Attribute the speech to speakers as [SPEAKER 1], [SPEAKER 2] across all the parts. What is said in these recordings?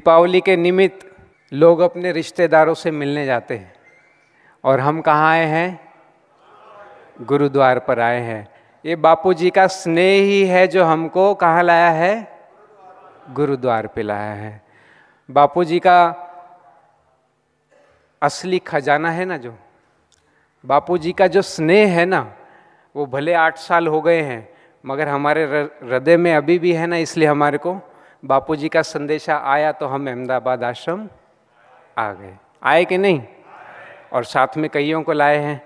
[SPEAKER 1] दीपावली के निमित्त लोग अपने रिश्तेदारों से मिलने जाते हैं और हम कहाँ आए हैं गुरुद्वार पर आए हैं ये बापूजी का स्नेह ही है जो हमको कहाँ लाया है गुरुद्वार पे लाया है बापूजी का असली खजाना है ना जो बापूजी का जो स्नेह है ना वो भले आठ साल हो गए हैं मगर हमारे हृदय में अभी भी है ना इसलिए हमारे को बापूजी का संदेशा आया तो हम अहमदाबाद आश्रम आ गए आए कि नहीं और साथ में कईयों को लाए हैं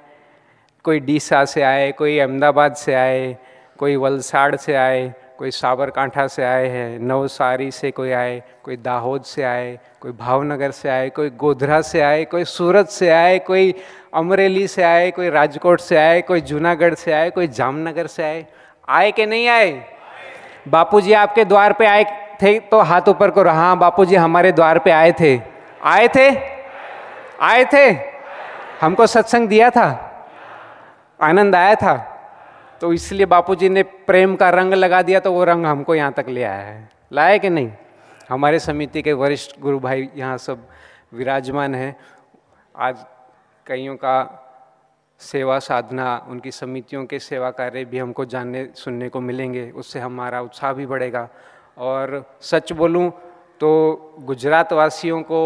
[SPEAKER 1] कोई डीसा से आए कोई अहमदाबाद से आए कोई वलसाड़ से आए कोई साबरकांठा से आए हैं नवसारी से कोई आए कोई दाहोद से आए कोई भावनगर से आए कोई गोधरा से आए कोई सूरत से आए कोई अमरेली से आए कोई राजकोट से आए कोई जूनागढ़ से आए कोई जामनगर से आए आए कि नहीं आए बापूजी आपके द्वार पे आए थे तो हाथ ऊपर करो हाँ बापू जी हमारे द्वार पे आए थे आए थे आए थे हमको सत्संग दिया था आनंद आया था तो इसलिए बापूजी ने प्रेम का रंग लगा दिया तो वो रंग हमको यहाँ तक ले आया है लाया कि नहीं हमारे समिति के वरिष्ठ गुरु भाई यहाँ सब विराजमान हैं आज कईयों का सेवा साधना उनकी समितियों के सेवा कार्य भी हमको जानने सुनने को मिलेंगे उससे हमारा उत्साह भी बढ़ेगा और सच बोलूं तो गुजरात वासियों को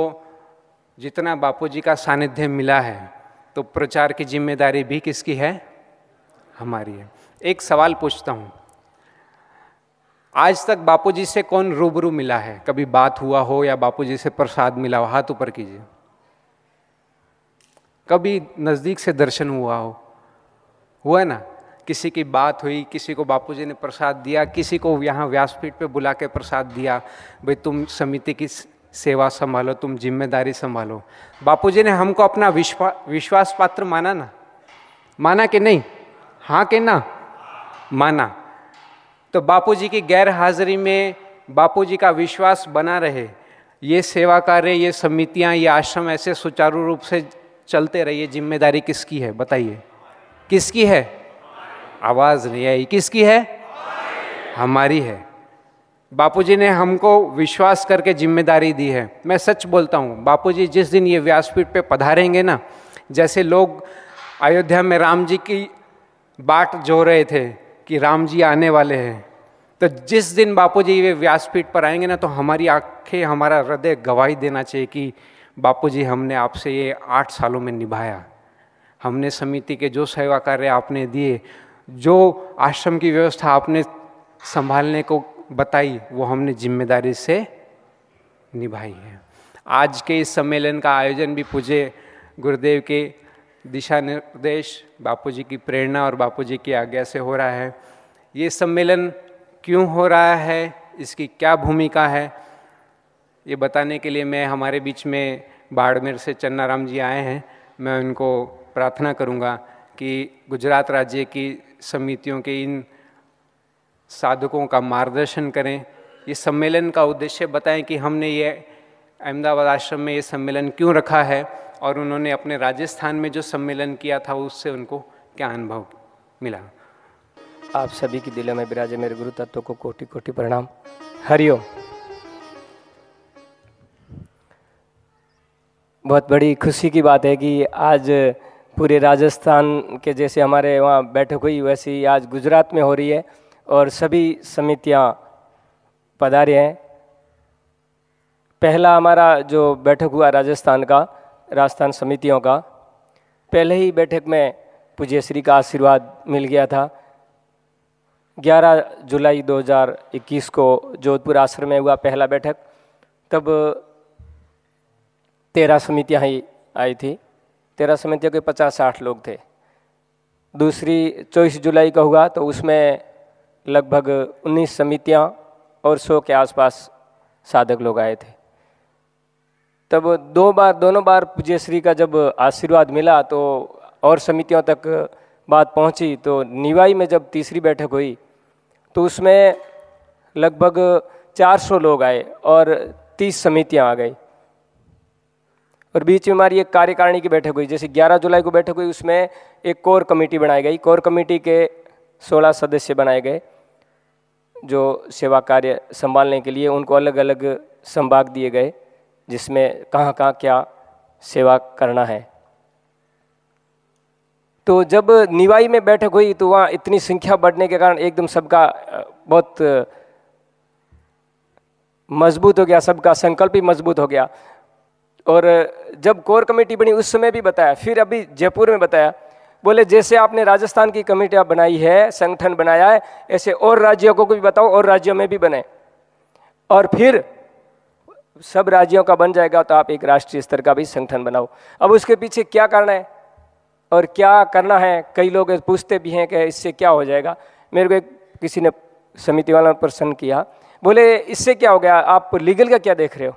[SPEAKER 1] जितना बापूजी का सानिध्य मिला है तो प्रचार की जिम्मेदारी भी किसकी है हमारी है एक सवाल पूछता हूँ आज तक बापूजी से कौन रूबरू मिला है कभी बात हुआ हो या बापूजी से प्रसाद मिला हो हाथ ऊपर कीजिए कभी नज़दीक से दर्शन हुआ हो हुआ ना किसी की बात हुई किसी को बापूजी ने प्रसाद दिया किसी को यहाँ व्यासपीठ पे बुला के प्रसाद दिया भाई तुम समिति की सेवा संभालो तुम जिम्मेदारी संभालो बापूजी ने हमको अपना विश्वा विश्वास पात्र माना ना माना कि नहीं हाँ कि ना माना तो बापूजी की गैर हाजिरी में बापूजी का विश्वास बना रहे ये सेवा कार्य ये समितियाँ ये आश्रम ऐसे सुचारू रूप से चलते रहिए जिम्मेदारी किसकी है बताइए किसकी है आवाज़ नहीं आई किसकी है हमारी है बापूजी ने हमको विश्वास करके जिम्मेदारी दी है मैं सच बोलता हूँ बापूजी जिस दिन ये व्यासपीठ पे पधारेंगे ना जैसे लोग अयोध्या में राम जी की बाट जो रहे थे कि राम जी आने वाले हैं तो जिस दिन बापू जी वे व्यासपीठ पर आएंगे ना तो हमारी आंखें हमारा हृदय गवाही देना चाहिए कि बापू जी हमने आपसे ये आठ सालों में निभाया हमने समिति के जो सेवा कार्य आपने दिए जो आश्रम की व्यवस्था आपने संभालने को बताई वो हमने जिम्मेदारी से निभाई है आज के इस सम्मेलन का आयोजन भी पूजे गुरुदेव के दिशा निर्देश बापूजी की प्रेरणा और बापूजी की आज्ञा से हो रहा है ये सम्मेलन क्यों हो रहा है इसकी क्या भूमिका है ये बताने के लिए मैं हमारे बीच में बाड़मेर से चन्नाराम जी आए हैं मैं उनको प्रार्थना करूंगा कि गुजरात राज्य की समितियों के इन साधकों का मार्गदर्शन करें ये सम्मेलन का उद्देश्य बताएं कि हमने ये अहमदाबाद आश्रम में ये सम्मेलन क्यों रखा है और उन्होंने अपने राजस्थान में जो सम्मेलन किया था उससे उनको क्या अनुभव मिला
[SPEAKER 2] आप सभी की दिलों में विराजे मेरे गुरु तत्व को कोटि कोटि प्रणाम हरिओम बहुत बड़ी खुशी की बात है कि आज पूरे राजस्थान के जैसे हमारे वहाँ बैठक हुई वैसी आज गुजरात में हो रही है और सभी समितियाँ पधारे हैं पहला हमारा जो बैठक हुआ राजस्थान का राजस्थान समितियों का पहले ही बैठक में पूज्य श्री का आशीर्वाद मिल गया था 11 जुलाई 2021 को जोधपुर आश्रम में हुआ पहला बैठक तब तेरह समितियाँ ही आई थी तेरह समितियों के पचास साठ लोग थे दूसरी चौबीस जुलाई का हुआ तो उसमें लगभग उन्नीस समितियाँ और सौ के आसपास साधक लोग आए थे तब दो बार दोनों बार पूज्य श्री का जब आशीर्वाद मिला तो और समितियों तक बात पहुंची तो निवाई में जब तीसरी बैठक हुई तो उसमें लगभग 400 लोग आए और 30 समितियां आ गई और बीच में हमारी एक कार्यकारिणी की बैठक हुई जैसे 11 जुलाई को बैठक हुई उसमें एक कोर कमेटी बनाई गई कोर कमेटी के 16 सदस्य बनाए गए जो सेवा कार्य संभालने के लिए उनको अलग अलग संभाग दिए गए जिसमें कहाँ कहाँ क्या सेवा करना है तो जब निवाई में बैठक हुई तो वहाँ इतनी संख्या बढ़ने के कारण एकदम सबका बहुत मजबूत हो गया सबका संकल्प ही मजबूत हो गया और जब कोर कमेटी बनी उस समय भी बताया फिर अभी जयपुर में बताया बोले जैसे आपने राजस्थान की कमेटियाँ बनाई है संगठन बनाया है ऐसे और राज्यों को भी बताओ और राज्यों में भी बने और फिर सब राज्यों का बन जाएगा तो आप एक राष्ट्रीय स्तर का भी संगठन बनाओ अब उसके पीछे क्या कारण है और क्या करना है कई लोग पूछते भी हैं कि इससे क्या हो जाएगा मेरे को एक किसी ने समिति वाला प्रश्न किया बोले इससे क्या हो गया आप लीगल का क्या देख रहे हो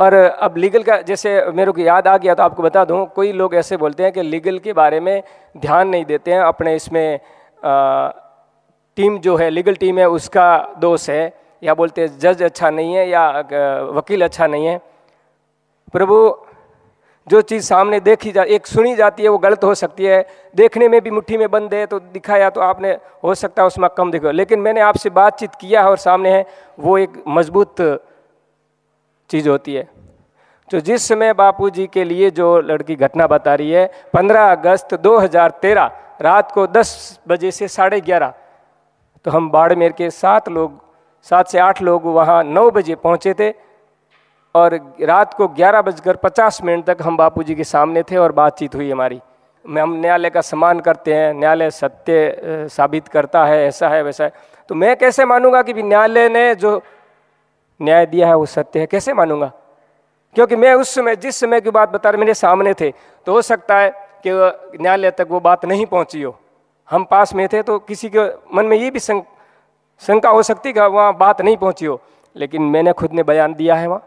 [SPEAKER 2] और अब लीगल का जैसे मेरे को याद आ गया तो आपको बता दूं कोई लोग ऐसे बोलते हैं कि लीगल के बारे में ध्यान नहीं देते हैं अपने इसमें आ, टीम जो है लीगल टीम है उसका दोष है या बोलते हैं जज अच्छा नहीं है या वकील अच्छा नहीं है प्रभु जो चीज़ सामने देखी जा एक सुनी जाती है वो गलत हो सकती है देखने में भी मुट्ठी में बंद है तो दिखाया तो आपने हो सकता है उसमें कम दिखो लेकिन मैंने आपसे बातचीत किया है और सामने है वो एक मजबूत चीज़ होती है तो जिस समय बापूजी के लिए जो लड़की घटना बता रही है 15 अगस्त 2013 रात को 10 बजे से साढ़े ग्यारह तो हम बाड़मेर के सात लोग सात से आठ लोग वहाँ नौ बजे पहुँचे थे और रात को ग्यारह बजकर पचास मिनट तक हम बापूजी के सामने थे और बातचीत हुई हमारी मैं हम न्यायालय का सम्मान करते हैं न्यायालय सत्य साबित करता है ऐसा है वैसा है तो मैं कैसे मानूंगा कि न्यायालय ने जो न्याय दिया है वो सत्य है कैसे मानूंगा क्योंकि मैं उस समय जिस समय की बात बता रहे मेरे सामने थे तो हो सकता है कि न्यायालय तक वो बात नहीं पहुंची हो हम पास में थे तो किसी के मन में ये भी शंका हो सकती कि वहाँ बात नहीं पहुंची हो लेकिन मैंने खुद ने बयान दिया है वहाँ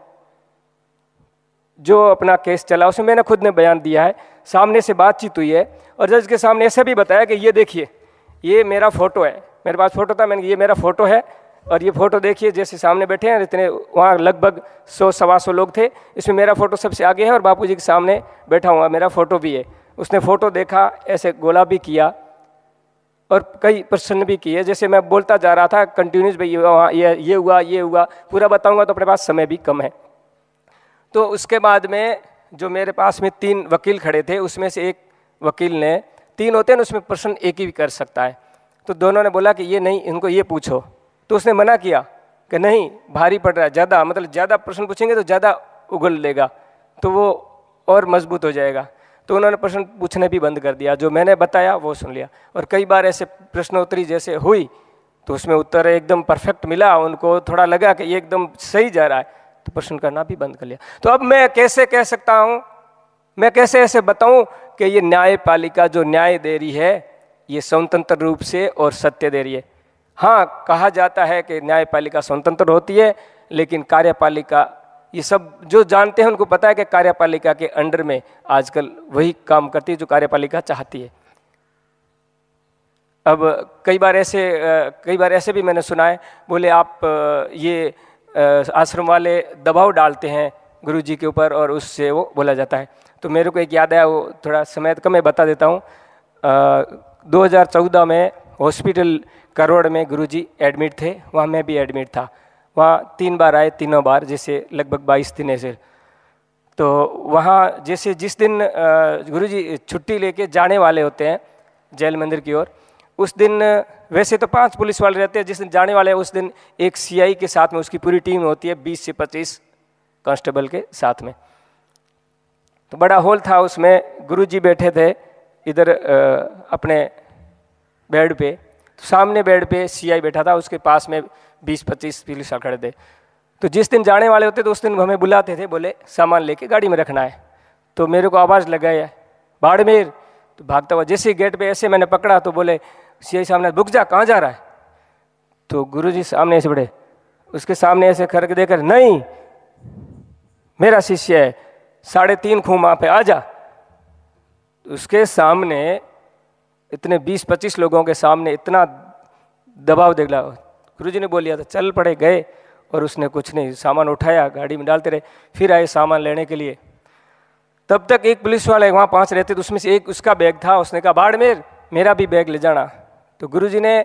[SPEAKER 2] जो अपना केस चला उसमें मैंने खुद ने बयान दिया है सामने से बातचीत हुई है और जज के सामने ऐसे भी बताया कि ये देखिए ये मेरा फोटो है मेरे पास फोटो था मैंने ये मेरा फोटो है और ये फ़ोटो देखिए जैसे सामने बैठे हैं इतने वहाँ लगभग सौ सवा सौ लोग थे इसमें मेरा फ़ोटो सबसे आगे है और बापू जी के सामने बैठा हुआ मेरा फ़ोटो भी है उसने फ़ोटो देखा ऐसे गोला भी किया और कई प्रश्न भी किए जैसे मैं बोलता जा रहा था कंटिन्यूस भाई ये ये हुआ ये हुआ पूरा बताऊँगा तो अपने पास समय भी कम है तो उसके बाद में जो मेरे पास में तीन वकील खड़े थे उसमें से एक वकील ने तीन होते हैं उसमें प्रश्न एक ही भी कर सकता है तो दोनों ने बोला कि ये नहीं इनको ये पूछो तो उसने मना किया कि नहीं भारी पड़ रहा है ज़्यादा मतलब ज़्यादा प्रश्न पूछेंगे तो ज़्यादा उगल लेगा तो वो और मजबूत हो जाएगा तो उन्होंने प्रश्न पूछने भी बंद कर दिया जो मैंने बताया वो सुन लिया और कई बार ऐसे प्रश्नोत्तरी जैसे हुई तो उसमें उत्तर एकदम परफेक्ट मिला उनको थोड़ा लगा कि ये एकदम सही जा रहा है तो प्रश्न करना भी बंद कर लिया तो अब मैं कैसे कह सकता हूँ मैं कैसे ऐसे बताऊँ कि ये न्यायपालिका जो न्याय दे रही है ये स्वतंत्र रूप से और सत्य दे रही है हाँ कहा जाता है कि न्यायपालिका स्वतंत्र होती है लेकिन कार्यपालिका ये सब जो जानते हैं उनको पता है कि कार्यपालिका के अंडर में आजकल वही काम करती है जो कार्यपालिका चाहती है अब कई बार ऐसे कई बार ऐसे भी मैंने सुना है बोले आप ये आश्रम वाले दबाव डालते हैं गुरु जी के ऊपर और उससे वो बोला जाता है तो मेरे को एक याद आया वो थोड़ा समय कम मैं बता देता हूँ 2014 में हॉस्पिटल करोड़ में गुरुजी एडमिट थे वहाँ मैं भी एडमिट था वहाँ तीन बार आए तीनों बार जैसे लगभग बाईस दिन ऐसे तो वहाँ जैसे जिस दिन गुरुजी छुट्टी लेके जाने वाले होते हैं जैल मंदिर की ओर उस दिन वैसे तो पांच पुलिस वाले रहते हैं जिस दिन जाने वाले हैं उस दिन एक सीआई के साथ में उसकी पूरी टीम होती है बीस से पच्चीस कांस्टेबल के साथ में तो बड़ा हॉल था उसमें गुरुजी बैठे थे इधर अपने बेड पे तो सामने बेड पे सीआई बैठा था उसके पास में बीस पच्चीस पुलिस खड़े थे तो जिस दिन जाने वाले होते तो उस दिन हमें बुलाते थे बोले सामान लेके गाड़ी में रखना है तो मेरे को आवाज़ है बाड़मेर तो भागता हुआ जैसे गेट पे ऐसे मैंने पकड़ा तो बोले आई सामने रुक जा कहाँ जा रहा है तो जी सामने ऐसे बड़े उसके सामने ऐसे खड़क के देकर नहीं मेरा शिष्य है साढ़े तीन खूमा पे आ जा तो उसके सामने इतने 20-25 लोगों के सामने इतना दबाव दिखला गुरु जी ने बोल लिया था चल पड़े गए और उसने कुछ नहीं सामान उठाया गाड़ी में डालते रहे फिर आए सामान लेने के लिए तब तक एक पुलिस वाले वहाँ पाँच रहते तो उसमें से एक उसका बैग था उसने कहा बाड़मेर मेरा भी बैग ले जाना तो गुरु जी ने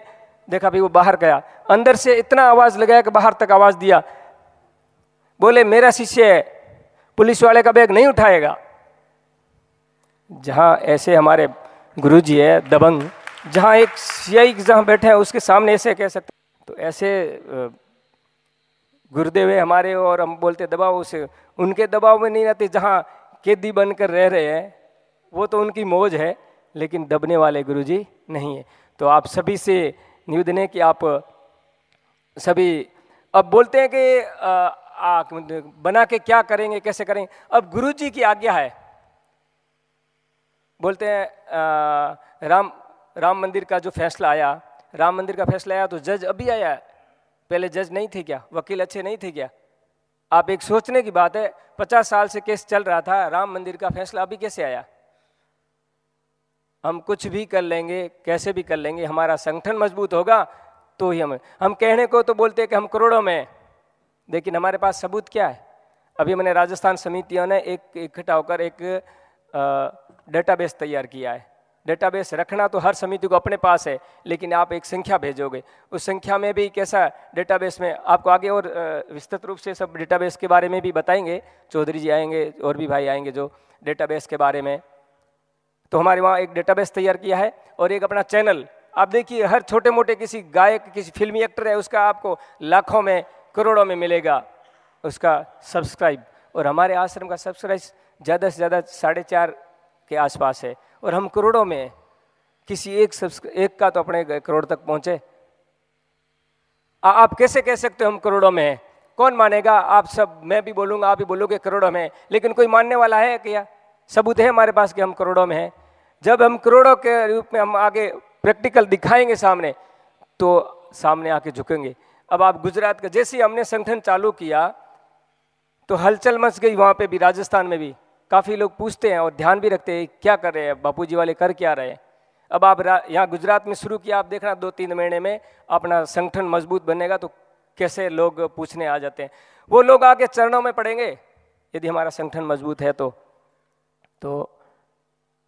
[SPEAKER 2] देखा भाई वो बाहर गया अंदर से इतना आवाज़ लगाया कि बाहर तक आवाज़ दिया बोले मेरा शिष्य है पुलिस वाले का बैग नहीं उठाएगा जहाँ ऐसे हमारे गुरुजी है दबंग जहाँ एक सियाई जहाँ बैठे हैं उसके सामने ऐसे कह सकते तो ऐसे गुरुदेव है हमारे और हम बोलते दबाव उसे उनके दबाव में नहीं रहते जहाँ कैदी बनकर रह रहे हैं वो तो उनकी मौज है लेकिन दबने वाले गुरुजी नहीं है तो आप सभी से निवेदन है कि आप सभी अब बोलते हैं कि आ, आ, बना के क्या करेंगे कैसे करेंगे अब गुरुजी की आज्ञा है बोलते हैं राम राम मंदिर का जो फैसला आया राम मंदिर का फैसला आया तो जज अभी आया पहले जज नहीं थे क्या वकील अच्छे नहीं थे क्या आप एक सोचने की बात है पचास साल से केस चल रहा था राम मंदिर का फैसला अभी कैसे आया हम कुछ भी कर लेंगे कैसे भी कर लेंगे हमारा संगठन मजबूत होगा तो ही हम हम कहने को तो बोलते हैं कि हम करोड़ों में लेकिन हमारे पास सबूत क्या है अभी मैंने राजस्थान समितियों ने एक इकट्ठा होकर एक डेटाबेस तैयार किया है डेटाबेस रखना तो हर समिति को अपने पास है लेकिन आप एक संख्या भेजोगे उस संख्या में भी कैसा डेटाबेस में आपको आगे और विस्तृत रूप से सब डेटाबेस के बारे में भी बताएंगे चौधरी जी आएंगे और भी भाई आएंगे जो डेटाबेस के बारे में तो हमारे वहाँ एक डेटाबेस तैयार किया है और एक अपना चैनल आप देखिए हर छोटे मोटे किसी गायक किसी फिल्मी एक्टर है उसका आपको लाखों में करोड़ों में मिलेगा उसका सब्सक्राइब और हमारे आश्रम का सब्सक्राइब ज़्यादा से ज़्यादा साढ़े चार के आसपास है और हम करोड़ों में किसी एक एक का तो अपने करोड़ तक पहुंचे आ, आप कैसे कह सकते हो हम करोड़ों में हैं कौन मानेगा आप सब मैं भी बोलूँगा आप भी बोलोगे करोड़ों में लेकिन कोई मानने वाला है क्या सबूत है हमारे पास कि हम करोड़ों में हैं जब हम करोड़ों के रूप में हम आगे प्रैक्टिकल दिखाएंगे सामने तो सामने आके झुकेंगे अब आप गुजरात का जैसे हमने संगठन चालू किया तो हलचल मच गई वहाँ पे भी राजस्थान में भी काफ़ी लोग पूछते हैं और ध्यान भी रखते हैं क्या कर रहे हैं जी वाले कर क्या रहे हैं अब आप यहाँ गुजरात में शुरू किया आप देख हैं दो तीन महीने में अपना संगठन मजबूत बनेगा तो कैसे लोग पूछने आ जाते हैं वो लोग आके चरणों में पड़ेंगे यदि हमारा संगठन मजबूत है तो तो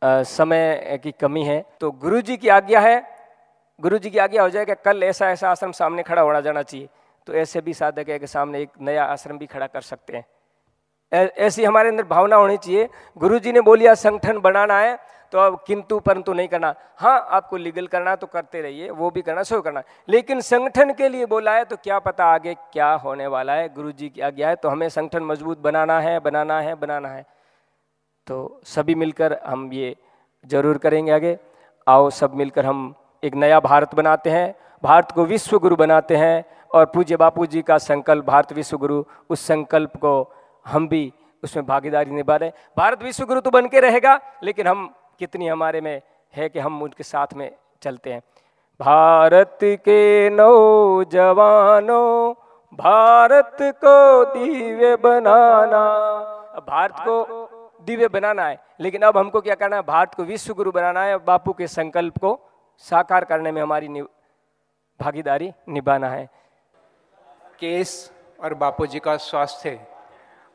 [SPEAKER 2] आ, समय की कमी है तो गुरु जी की आज्ञा है गुरु जी की आज्ञा हो जाए कि कल ऐसा ऐसा आश्रम सामने खड़ा होना जाना चाहिए तो ऐसे भी साधक है कि सामने एक नया आश्रम भी खड़ा कर सकते हैं ऐसी हमारे अंदर भावना होनी चाहिए गुरुजी ने बोलिया संगठन बनाना है तो अब किंतु परंतु नहीं करना हाँ आपको लीगल करना तो करते रहिए वो भी करना सो करना लेकिन संगठन के लिए बोला है तो क्या पता आगे क्या होने वाला है गुरु जी की आज्ञा है तो हमें संगठन मजबूत बनाना है बनाना है बनाना है तो सभी मिलकर हम ये जरूर करेंगे आगे आओ सब मिलकर हम एक नया भारत बनाते हैं भारत को विश्व गुरु बनाते हैं और पूज्य बापू जी का संकल्प भारत विश्व गुरु उस संकल्प को हम भी उसमें भागीदारी निभा रहे भारत विश्व गुरु तो बन के रहेगा लेकिन हम कितनी हमारे में है कि हम उनके साथ में चलते हैं भारत के नौजवानों भारत को दिव्य बनाना अब भारत को दिव्य बनाना है लेकिन अब हमको क्या करना है भारत को विश्व गुरु बनाना है बापू के संकल्प को साकार करने में हमारी निव... भागीदारी निभाना है केस और बापू
[SPEAKER 1] जी का स्वास्थ्य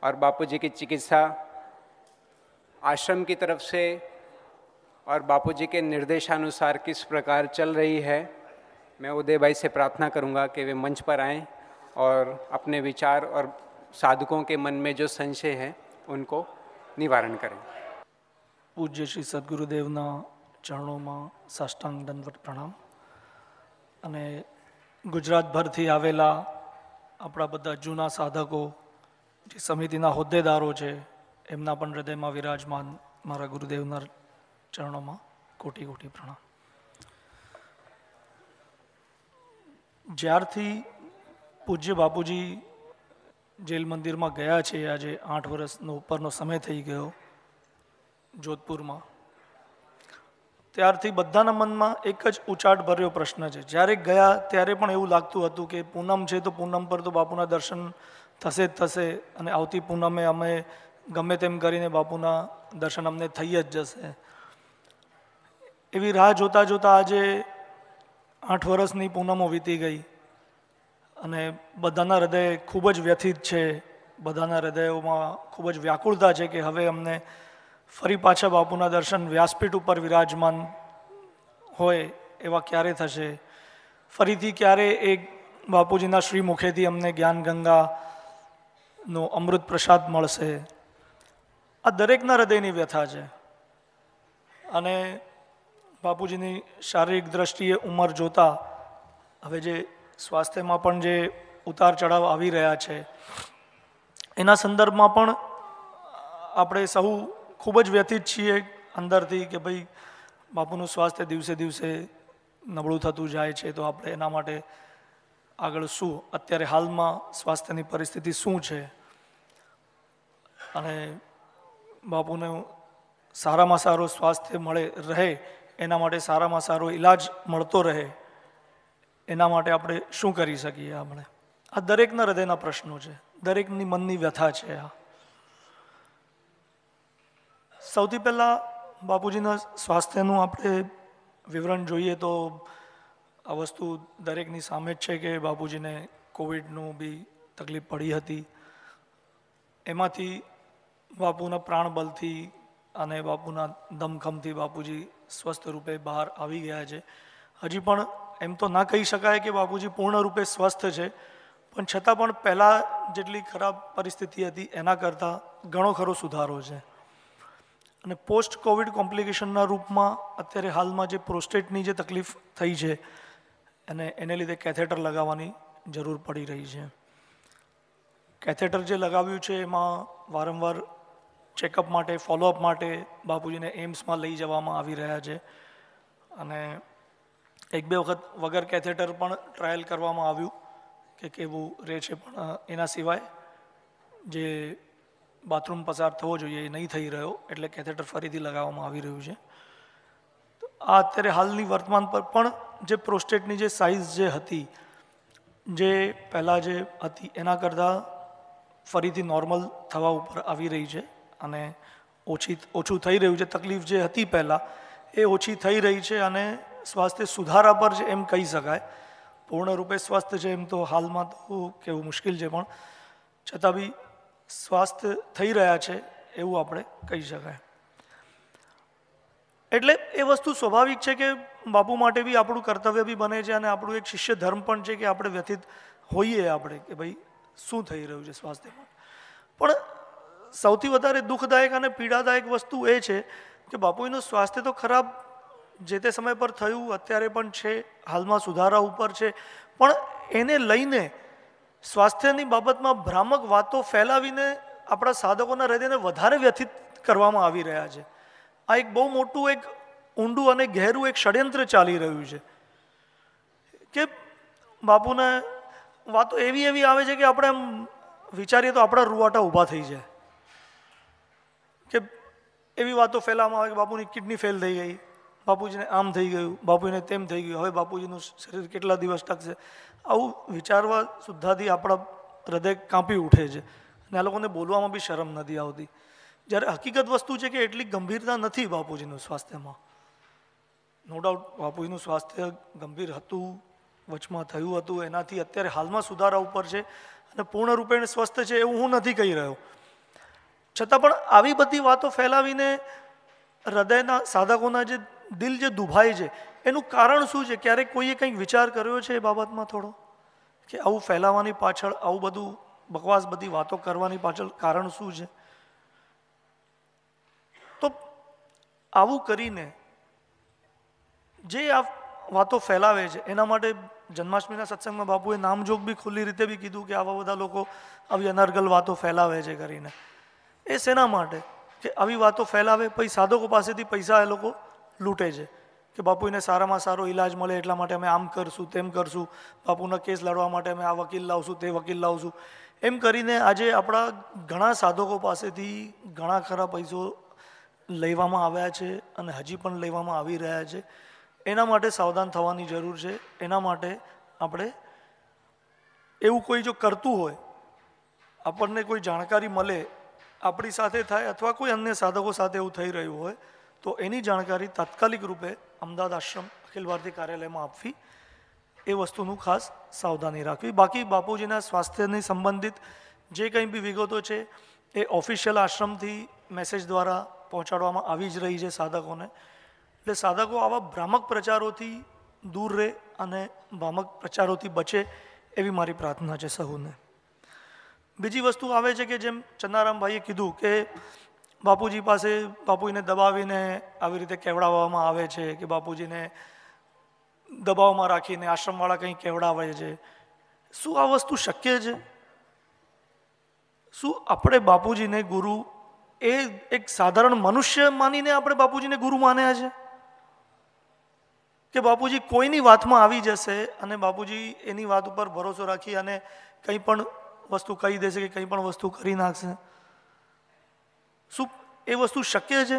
[SPEAKER 1] और बापूजी की चिकित्सा आश्रम की तरफ से और बापूजी के निर्देशानुसार किस प्रकार चल रही है मैं उदय भाई से प्रार्थना करूंगा कि वे मंच पर आएं और अपने विचार और साधकों के मन में जो संशय है उनको निवारण करें
[SPEAKER 3] पूज्य श्री सदगुरुदेव में साष्टांग दंडवत प्रणाम गुजरात भर थी आवेला अपना बदा जूना साधकों જે સમિતિના હોદ્દેદારો છે એમના પણ હૃદયમાં વિરાજમાન મારા ગુરુદેવના ચરણોમાં કોટી કોટી પ્રણામ જ્યારથી પૂજ્ય બાપુજી જેલ મંદિરમાં ગયા છે આજે આઠ વર્ષનો ઉપરનો સમય થઈ ગયો જોધપુરમાં ત્યારથી બધાના મનમાં એક જ ઉચાટ ભર્યો પ્રશ્ન છે જ્યારે ગયા ત્યારે પણ એવું લાગતું હતું કે પૂનમ છે તો પૂનમ પર તો બાપુના દર્શન થશે જ થશે અને આવતી પૂનમે અમે ગમે તેમ કરીને બાપુના દર્શન અમને થઈ જ જશે એવી રાહ જોતાં જોતાં આજે આઠ વર્ષની પૂનમો વીતી ગઈ અને બધાના હૃદય ખૂબ જ વ્યથિત છે બધાના હૃદયોમાં ખૂબ જ વ્યાકુળતા છે કે હવે અમને ફરી પાછા બાપુના દર્શન વ્યાસપીઠ ઉપર વિરાજમાન હોય એવા ક્યારે થશે ફરીથી ક્યારે એક બાપુજીના શ્રી મુખેથી અમને જ્ઞાન ગંગા નો અમૃત પ્રસાદ મળશે આ દરેકના હૃદયની વ્યથા છે અને બાપુજીની શારીરિક દ્રષ્ટિએ ઉંમર જોતા હવે જે સ્વાસ્થ્યમાં પણ જે ઉતાર ચઢાવ આવી રહ્યા છે એના સંદર્ભમાં પણ આપણે સૌ ખૂબ જ વ્યથિત છીએ અંદરથી કે ભાઈ બાપુનું સ્વાસ્થ્ય દિવસે દિવસે નબળું થતું જાય છે તો આપણે એના માટે આગળ શું અત્યારે હાલમાં સ્વાસ્થ્યની પરિસ્થિતિ શું છે અને બાપુને સારામાં સારું સ્વાસ્થ્ય મળે રહે એના માટે સારામાં સારો ઈલાજ મળતો રહે એના માટે આપણે શું કરી શકીએ આપણે આ દરેકના હૃદયના પ્રશ્નો છે દરેકની મનની વ્યથા છે આ સૌથી પહેલાં બાપુજીના સ્વાસ્થ્યનું આપણે વિવરણ જોઈએ તો આ વસ્તુ દરેકની સામે જ છે કે બાપુજીને કોવિડનું બી તકલીફ પડી હતી એમાંથી બાપુના પ્રાણબલથી અને બાપુના દમખમથી બાપુજી સ્વસ્થ રૂપે બહાર આવી ગયા છે હજી પણ એમ તો ના કહી શકાય કે બાપુજી પૂર્ણ રૂપે સ્વસ્થ છે પણ છતાં પણ પહેલાં જેટલી ખરાબ પરિસ્થિતિ હતી એના કરતાં ઘણો ખરો સુધારો છે અને પોસ્ટ કોવિડ કોમ્પ્લિકેશનના રૂપમાં અત્યારે હાલમાં જે પ્રોસ્ટેટની જે તકલીફ થઈ છે અને એને લીધે કેથેટર લગાવવાની જરૂર પડી રહી છે કેથેટર જે લગાવ્યું છે એમાં વારંવાર ચેકઅપ માટે ફોલોઅપ માટે બાપુજીને એમ્સમાં લઈ જવામાં આવી રહ્યા છે અને એક બે વખત વગર કેથેટર પણ ટ્રાયલ કરવામાં આવ્યું કે કેવું રહે છે પણ એના સિવાય જે બાથરૂમ પસાર થવો જોઈએ એ નહીં થઈ રહ્યો એટલે કેથેટર ફરીથી લગાવવામાં આવી રહ્યું છે આ અત્યારે હાલની વર્તમાન પર પણ જે પ્રોસ્ટેટની જે સાઇઝ જે હતી જે પહેલાં જે હતી એના કરતાં ફરીથી નોર્મલ થવા ઉપર આવી રહી છે અને ઓછી ઓછું થઈ રહ્યું છે તકલીફ જે હતી પહેલાં એ ઓછી થઈ રહી છે અને સ્વાસ્થ્ય સુધારા પર છે એમ કહી શકાય પૂર્ણરૂપે સ્વસ્થ છે એમ તો હાલમાં તો કહેવું મુશ્કેલ છે પણ છતાં બી સ્વાસ્થ્ય થઈ રહ્યા છે એવું આપણે કહી શકાય એટલે એ વસ્તુ સ્વાભાવિક છે કે બાપુ માટે બી આપણું કર્તવ્ય બી બને છે અને આપણું એક શિષ્ય ધર્મ પણ છે કે આપણે વ્યથિત હોઈએ આપણે કે ભાઈ શું થઈ રહ્યું છે સ્વાસ્થ્યમાં પણ સૌથી વધારે દુઃખદાયક અને પીડાદાયક વસ્તુ એ છે કે બાપુઈનું સ્વાસ્થ્ય તો ખરાબ જે તે સમય પર થયું અત્યારે પણ છે હાલમાં સુધારા ઉપર છે પણ એને લઈને સ્વાસ્થ્યની બાબતમાં ભ્રામક વાતો ફેલાવીને આપણા સાધકોના હૃદયને વધારે વ્યથિત કરવામાં આવી રહ્યા છે આ એક બહુ મોટું એક ઊંડું અને ગહેરું એક ષડયંત્ર ચાલી રહ્યું છે કે બાપુને વાતો એવી એવી આવે છે કે આપણે એમ વિચારીએ તો આપણા રૂવાટા ઊભા થઈ જાય કે એવી વાતો ફેલાવામાં આવે કે બાપુની કિડની ફેલ થઈ ગઈ બાપુજીને આમ થઈ ગયું બાપુજીને તેમ થઈ ગયું હવે બાપુજીનું શરીર કેટલા દિવસ ટકશે આવું વિચારવા સુદ્ધાથી આપણા હૃદય કાંપી ઉઠે છે અને આ લોકોને બોલવામાં બી શરમ નથી આવતી જ્યારે હકીકત વસ્તુ છે કે એટલી ગંભીરતા નથી બાપુજીનું સ્વાસ્થ્યમાં નો ડાઉટ બાપુજીનું સ્વાસ્થ્ય ગંભીર હતું વચમાં થયું હતું એનાથી અત્યારે હાલમાં સુધારા ઉપર છે અને પૂર્ણ રૂપેણ સ્વસ્થ છે એવું હું નથી કહી રહ્યો છતાં પણ આવી બધી વાતો ફેલાવીને હૃદયના સાધકોના જે દિલ જે દુભાય છે એનું કારણ શું છે ક્યારેક કોઈએ કંઈક વિચાર કર્યો છે એ બાબતમાં થોડો કે આવું ફેલાવાની પાછળ આવું બધું બકવાસ બધી વાતો કરવાની પાછળ કારણ શું છે તો આવું કરીને જે આ વાતો ફેલાવે છે એના માટે જન્માષ્ટમીના સત્સંગમાં બાપુએ નામજોગ બી ખુલ્લી રીતે બી કીધું કે આવા બધા લોકો આવી અનર્ગલ વાતો ફેલાવે છે કરીને એ શેના માટે કે આવી વાતો ફેલાવે પછી સાધકો પાસેથી પૈસા એ લોકો લૂંટે છે કે બાપુને સારામાં સારો ઇલાજ મળે એટલા માટે અમે આમ કરશું તેમ કરશું બાપુના કેસ લડવા માટે અમે આ વકીલ લાવશું તે વકીલ લાવશું એમ કરીને આજે આપણા ઘણા સાધકો પાસેથી ઘણા ખરા પૈસો લેવામાં આવ્યા છે અને હજી પણ લેવામાં આવી રહ્યા છે એના માટે સાવધાન થવાની જરૂર છે એના માટે આપણે એવું કોઈ જો કરતું હોય આપણને કોઈ જાણકારી મળે આપણી સાથે થાય અથવા કોઈ અન્ય સાધકો સાથે એવું થઈ રહ્યું હોય તો એની જાણકારી તાત્કાલિક રૂપે અમદાવાદ આશ્રમ અખિલ ભારતીય કાર્યાલયમાં આપવી એ વસ્તુનું ખાસ સાવધાની રાખવી બાકી બાપુજીના સ્વાસ્થ્યની સંબંધિત જે કંઈ બી વિગતો છે એ ઓફિશિયલ આશ્રમથી મેસેજ દ્વારા પહોંચાડવામાં આવી જ રહી છે સાધકોને એટલે સાધકો આવા ભ્રામક પ્રચારોથી દૂર રહે અને ભ્રામક પ્રચારોથી બચે એવી મારી પ્રાર્થના છે સહુને બીજી વસ્તુ આવે છે કે જેમ ચંદારામભાઈએ કીધું કે બાપુજી પાસે બાપુજીને દબાવીને આવી રીતે કેવડાવવામાં આવે છે કે બાપુજીને દબાવમાં રાખીને આશ્રમવાળા કંઈ કેવડાવે છે શું આ વસ્તુ શક્ય છે શું આપણે બાપુજીને ગુરુ એ એક સાધારણ મનુષ્ય માનીને આપણે બાપુજીને ગુરુ માન્યા છે કે બાપુજી કોઈની વાતમાં આવી જશે અને બાપુજી એની વાત ઉપર ભરોસો રાખી અને કંઈ પણ વસ્તુ કહી દેશે કે કંઈ પણ વસ્તુ કરી નાખશે શું એ વસ્તુ શક્ય છે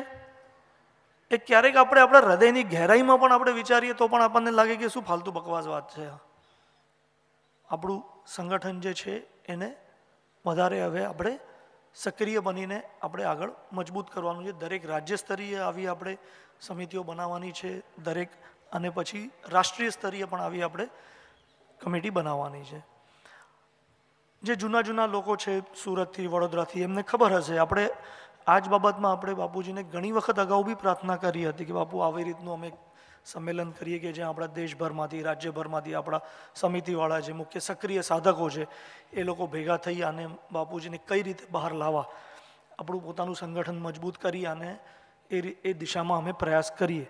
[SPEAKER 3] એ ક્યારેક આપણે આપણા હૃદયની ગહેરાઈમાં પણ આપણે વિચારીએ તો પણ આપણને લાગે કે શું ફાલતુ બકવાસ વાત છે આપણું સંગઠન જે છે એને વધારે હવે આપણે સક્રિય બનીને આપણે આગળ મજબૂત કરવાનું છે દરેક રાજ્ય સ્તરીય આવી આપણે સમિતિઓ બનાવવાની છે દરેક અને પછી રાષ્ટ્રીય સ્તરીય પણ આવી આપણે કમિટી બનાવવાની છે જે જૂના જૂના લોકો છે સુરતથી વડોદરાથી એમને ખબર હશે આપણે આ જ બાબતમાં આપણે બાપુજીને ઘણી વખત અગાઉ બી પ્રાર્થના કરી હતી કે બાપુ આવી રીતનું અમે સંમેલન કરીએ કે જ્યાં આપણા દેશભરમાંથી રાજ્યભરમાંથી આપણા સમિતિવાળા જે મુખ્ય સક્રિય સાધકો છે એ લોકો ભેગા થઈ અને બાપુજીને કઈ રીતે બહાર લાવવા આપણું પોતાનું સંગઠન મજબૂત કરી અને એ એ દિશામાં અમે પ્રયાસ કરીએ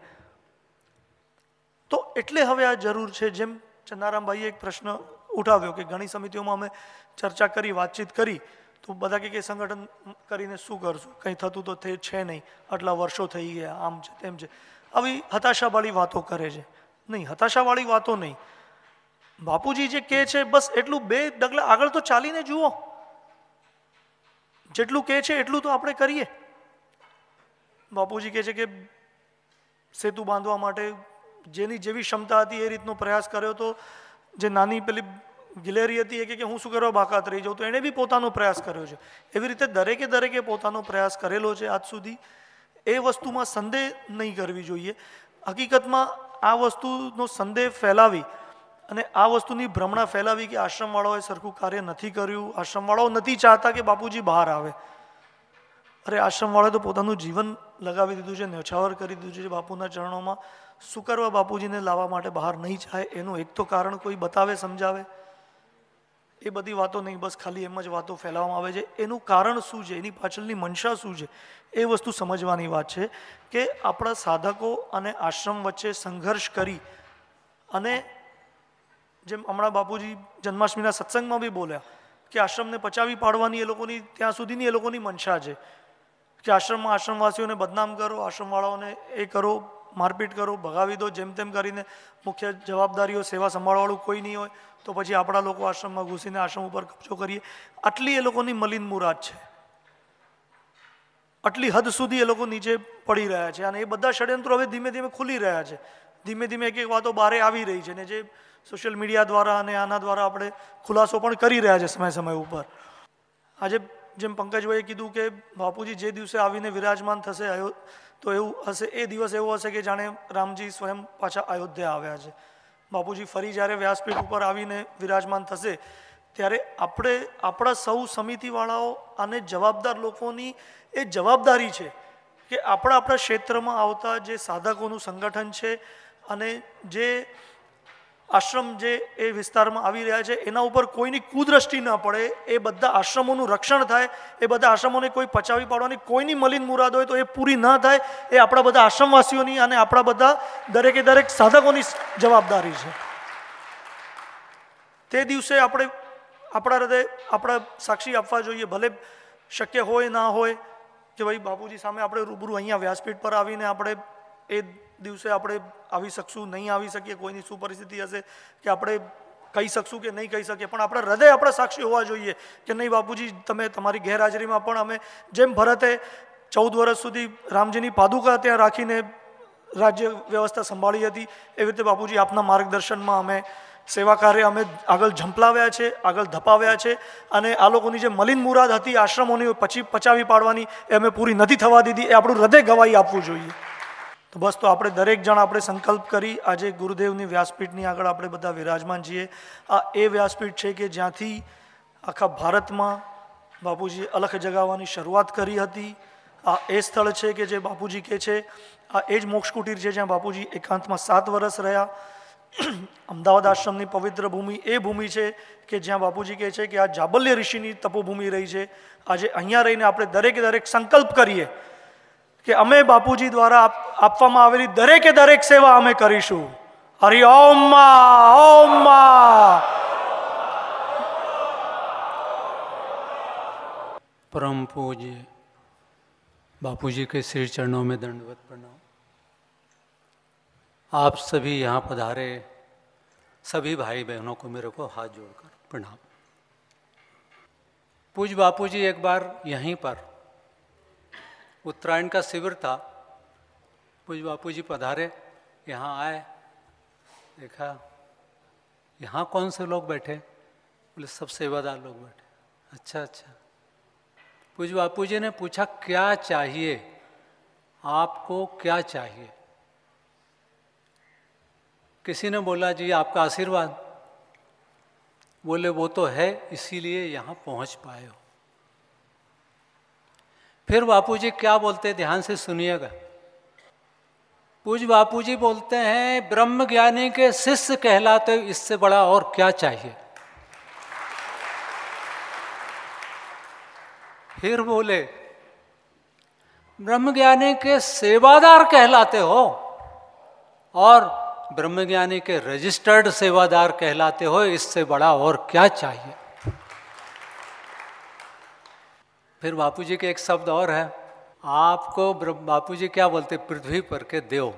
[SPEAKER 3] તો એટલે હવે આ જરૂર છે જેમ ચંદારામભાઈએ એક પ્રશ્ન ઉઠાવ્યો કે ઘણી સમિતિઓમાં અમે ચર્ચા કરી વાતચીત કરી તો બધા કે સંગઠન કરીને શું કરશું કંઈ થતું તો તે છે નહીં આટલા વર્ષો થઈ ગયા આમ છે તેમ છે આવી હતાશાવાળી વાતો કરે છે નહીં હતાશાવાળી વાતો નહીં બાપુજી જે કહે છે બસ એટલું બે ડગલા આગળ તો ચાલીને જુઓ જેટલું કહે છે એટલું તો આપણે કરીએ બાપુજી કહે છે કે સેતુ બાંધવા માટે જેની જેવી ક્ષમતા હતી એ રીતનો પ્રયાસ કર્યો હતો જે નાની પેલી ગિલેરી હતી એ કે હું શું કરવા બાકાત રહી જાઉં તો એણે બી પોતાનો પ્રયાસ કર્યો છે એવી રીતે દરેકે દરેકે પોતાનો પ્રયાસ કરેલો છે આજ સુધી એ વસ્તુમાં સંદેહ નહીં કરવી જોઈએ હકીકતમાં આ વસ્તુનો સંદેહ ફેલાવી અને આ વસ્તુની ભ્રમણા ફેલાવી કે આશ્રમવાળાઓએ સરખું કાર્ય નથી કર્યું આશ્રમવાળાઓ નથી ચાહતા કે બાપુજી બહાર આવે અરે આશ્રમવાળાએ તો પોતાનું જીવન લગાવી દીધું છે નછાવર કરી દીધું છે બાપુના ચરણોમાં શું કરવા બાપુજીને લાવવા માટે બહાર નહીં જાય એનું એક તો કારણ કોઈ બતાવે સમજાવે એ બધી વાતો નહીં બસ ખાલી એમ જ વાતો ફેલાવવામાં આવે છે એનું કારણ શું છે એની પાછળની મનશા શું છે એ વસ્તુ સમજવાની વાત છે કે આપણા સાધકો અને આશ્રમ વચ્ચે સંઘર્ષ કરી અને જેમ હમણાં બાપુજી જન્માષ્ટમીના સત્સંગમાં બી બોલ્યા કે આશ્રમને પચાવી પાડવાની એ લોકોની ત્યાં સુધીની એ લોકોની મનશા છે કે આશ્રમમાં આશ્રમવાસીઓને બદનામ કરો આશ્રમવાળાઓને એ કરો મારપીટ કરો ભગાવી દો જેમ તેમ કરીને મુખ્ય જવાબદારીઓ સેવા સંભાળવાળું કોઈ નહીં હોય તો પછી આપણા લોકો આશ્રમમાં ઘૂસીને આશ્રમ ઉપર કબજો કરીએ આટલી એ લોકોની મલિન મુરાદ છે આટલી હદ સુધી એ લોકો નીચે પડી રહ્યા છે અને એ બધા ષડયંત્રો હવે ધીમે ધીમે ખુલી રહ્યા છે ધીમે ધીમે એક એક વાતો બહારે આવી રહી છે ને જે સોશિયલ મીડિયા દ્વારા અને આના દ્વારા આપણે ખુલાસો પણ કરી રહ્યા છે સમય સમય ઉપર આજે જેમ પંકજભાઈએ કીધું કે બાપુજી જે દિવસે આવીને વિરાજમાન થશે તો એવું હશે એ દિવસ એવો હશે કે જાણે રામજી સ્વયં પાછા અયોધ્યા આવ્યા છે બાપુજી ફરી જ્યારે વ્યાસપીઠ ઉપર આવીને વિરાજમાન થશે ત્યારે આપણે આપણા સૌ સમિતિવાળાઓ અને જવાબદાર લોકોની એ જવાબદારી છે કે આપણા આપણા ક્ષેત્રમાં આવતા જે સાધકોનું સંગઠન છે અને જે આશ્રમ જે એ વિસ્તારમાં આવી રહ્યા છે એના ઉપર કોઈની કુદ્રષ્ટિ ન પડે એ બધા આશ્રમોનું રક્ષણ થાય એ બધા આશ્રમોને કોઈ પચાવી પાડવાની કોઈની મલિન મુરાદ હોય તો એ પૂરી ના થાય એ આપણા બધા આશ્રમવાસીઓની અને આપણા બધા દરેકે દરેક સાધકોની જવાબદારી છે તે દિવસે આપણે આપણા હૃદય આપણા સાક્ષી આપવા જોઈએ ભલે શક્ય હોય ના હોય કે ભાઈ બાપુજી સામે આપણે રૂબરૂ અહીંયા વ્યાસપીઠ પર આવીને આપણે એ દિવસે આપણે આવી શકશું નહીં આવી શકીએ કોઈની શું પરિસ્થિતિ હશે કે આપણે કહી શકશું કે નહીં કહી શકીએ પણ આપણા હૃદય આપણા સાક્ષી હોવા જોઈએ કે નહીં બાપુજી તમે તમારી ગેરહાજરીમાં પણ અમે જેમ ભરતે ચૌદ વર્ષ સુધી રામજીની પાદુકા ત્યાં રાખીને રાજ્ય વ્યવસ્થા સંભાળી હતી એવી રીતે બાપુજી આપના માર્ગદર્શનમાં અમે સેવા કાર્ય અમે આગળ ઝંપલાવ્યા છે આગળ ધપાવ્યા છે અને આ લોકોની જે મલિન મુરાદ હતી આશ્રમોની પછી પચાવી પાડવાની એ અમે પૂરી નથી થવા દીધી એ આપણું હૃદય ગવાઈ આપવું જોઈએ તો બસ તો આપણે દરેક જણ આપણે સંકલ્પ કરી આજે ગુરુદેવની વ્યાસપીઠની આગળ આપણે બધા વિરાજમાન છીએ આ એ વ્યાસપીઠ છે કે જ્યાંથી આખા ભારતમાં બાપુજી અલખ જગાવવાની શરૂઆત કરી હતી આ એ સ્થળ છે કે જે બાપુજી કહે છે આ એ જ મોક્ષ કુટીર છે જ્યાં બાપુજી એકાંતમાં સાત વર્ષ રહ્યા અમદાવાદ આશ્રમની પવિત્ર ભૂમિ એ ભૂમિ છે કે જ્યાં બાપુજી કહે છે કે આ જાબલ્ય ઋષિની તપોભૂમિ રહી છે આજે અહીંયા રહીને આપણે દરેકે દરેક સંકલ્પ કરીએ કે અમે બાપુજી દ્વારા આપવામાં આવેલી દરેકે દરેક સેવા અમે કરીશું હરિ ઓમ મા ઓમ મા
[SPEAKER 4] परम पूज्य बापू जी के श्री चरणों में दंडवत प्रणाम आप सभी यहाँ पधारे सभी भाई बहनों को मेरे को हाथ जोड़कर प्रणाम पूज बापू जी एक बार यहीं पर उत्तरायण का शिविर था पूज बापू जी पधारे यहाँ आए देखा यहाँ कौन से लोग बैठे बोले सब सेवादार लोग बैठे अच्छा अच्छा पूज बापू जी ने पूछा क्या चाहिए आपको क्या चाहिए किसी ने बोला जी आपका आशीर्वाद बोले वो तो है इसीलिए यहाँ पहुँच पाए हो फिर बापू जी क्या बोलते ध्यान से सुनिएगा पूज बापू जी बोलते हैं ब्रह्म ज्ञानी के शिष्य कहलाते इससे बड़ा और क्या चाहिए फिर बोले ब्रह्म ज्ञानी के सेवादार कहलाते हो और ब्रह्मज्ञानी के रजिस्टर्ड सेवादार कहलाते हो इससे बड़ा और क्या चाहिए फिर बापू जी के एक शब्द और है आपको बापू जी क्या बोलते पृथ्वी पर के देव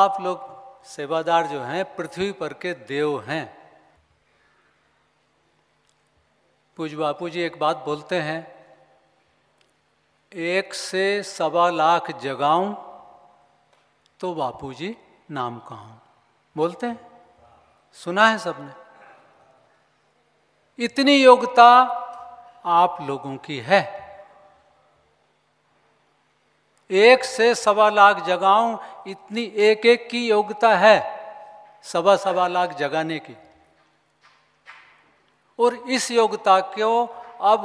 [SPEAKER 4] आप लोग सेवादार जो हैं पृथ्वी पर के देव हैं पूज बापू जी एक बात बोलते हैं एक से सवा लाख जगाऊं तो बापू जी नाम कहा बोलते हैं सुना है सबने इतनी योग्यता आप लोगों की है एक से सवा लाख जगाऊं इतनी एक एक की योग्यता है सवा सवा लाख जगाने की और इस योग्यता को अब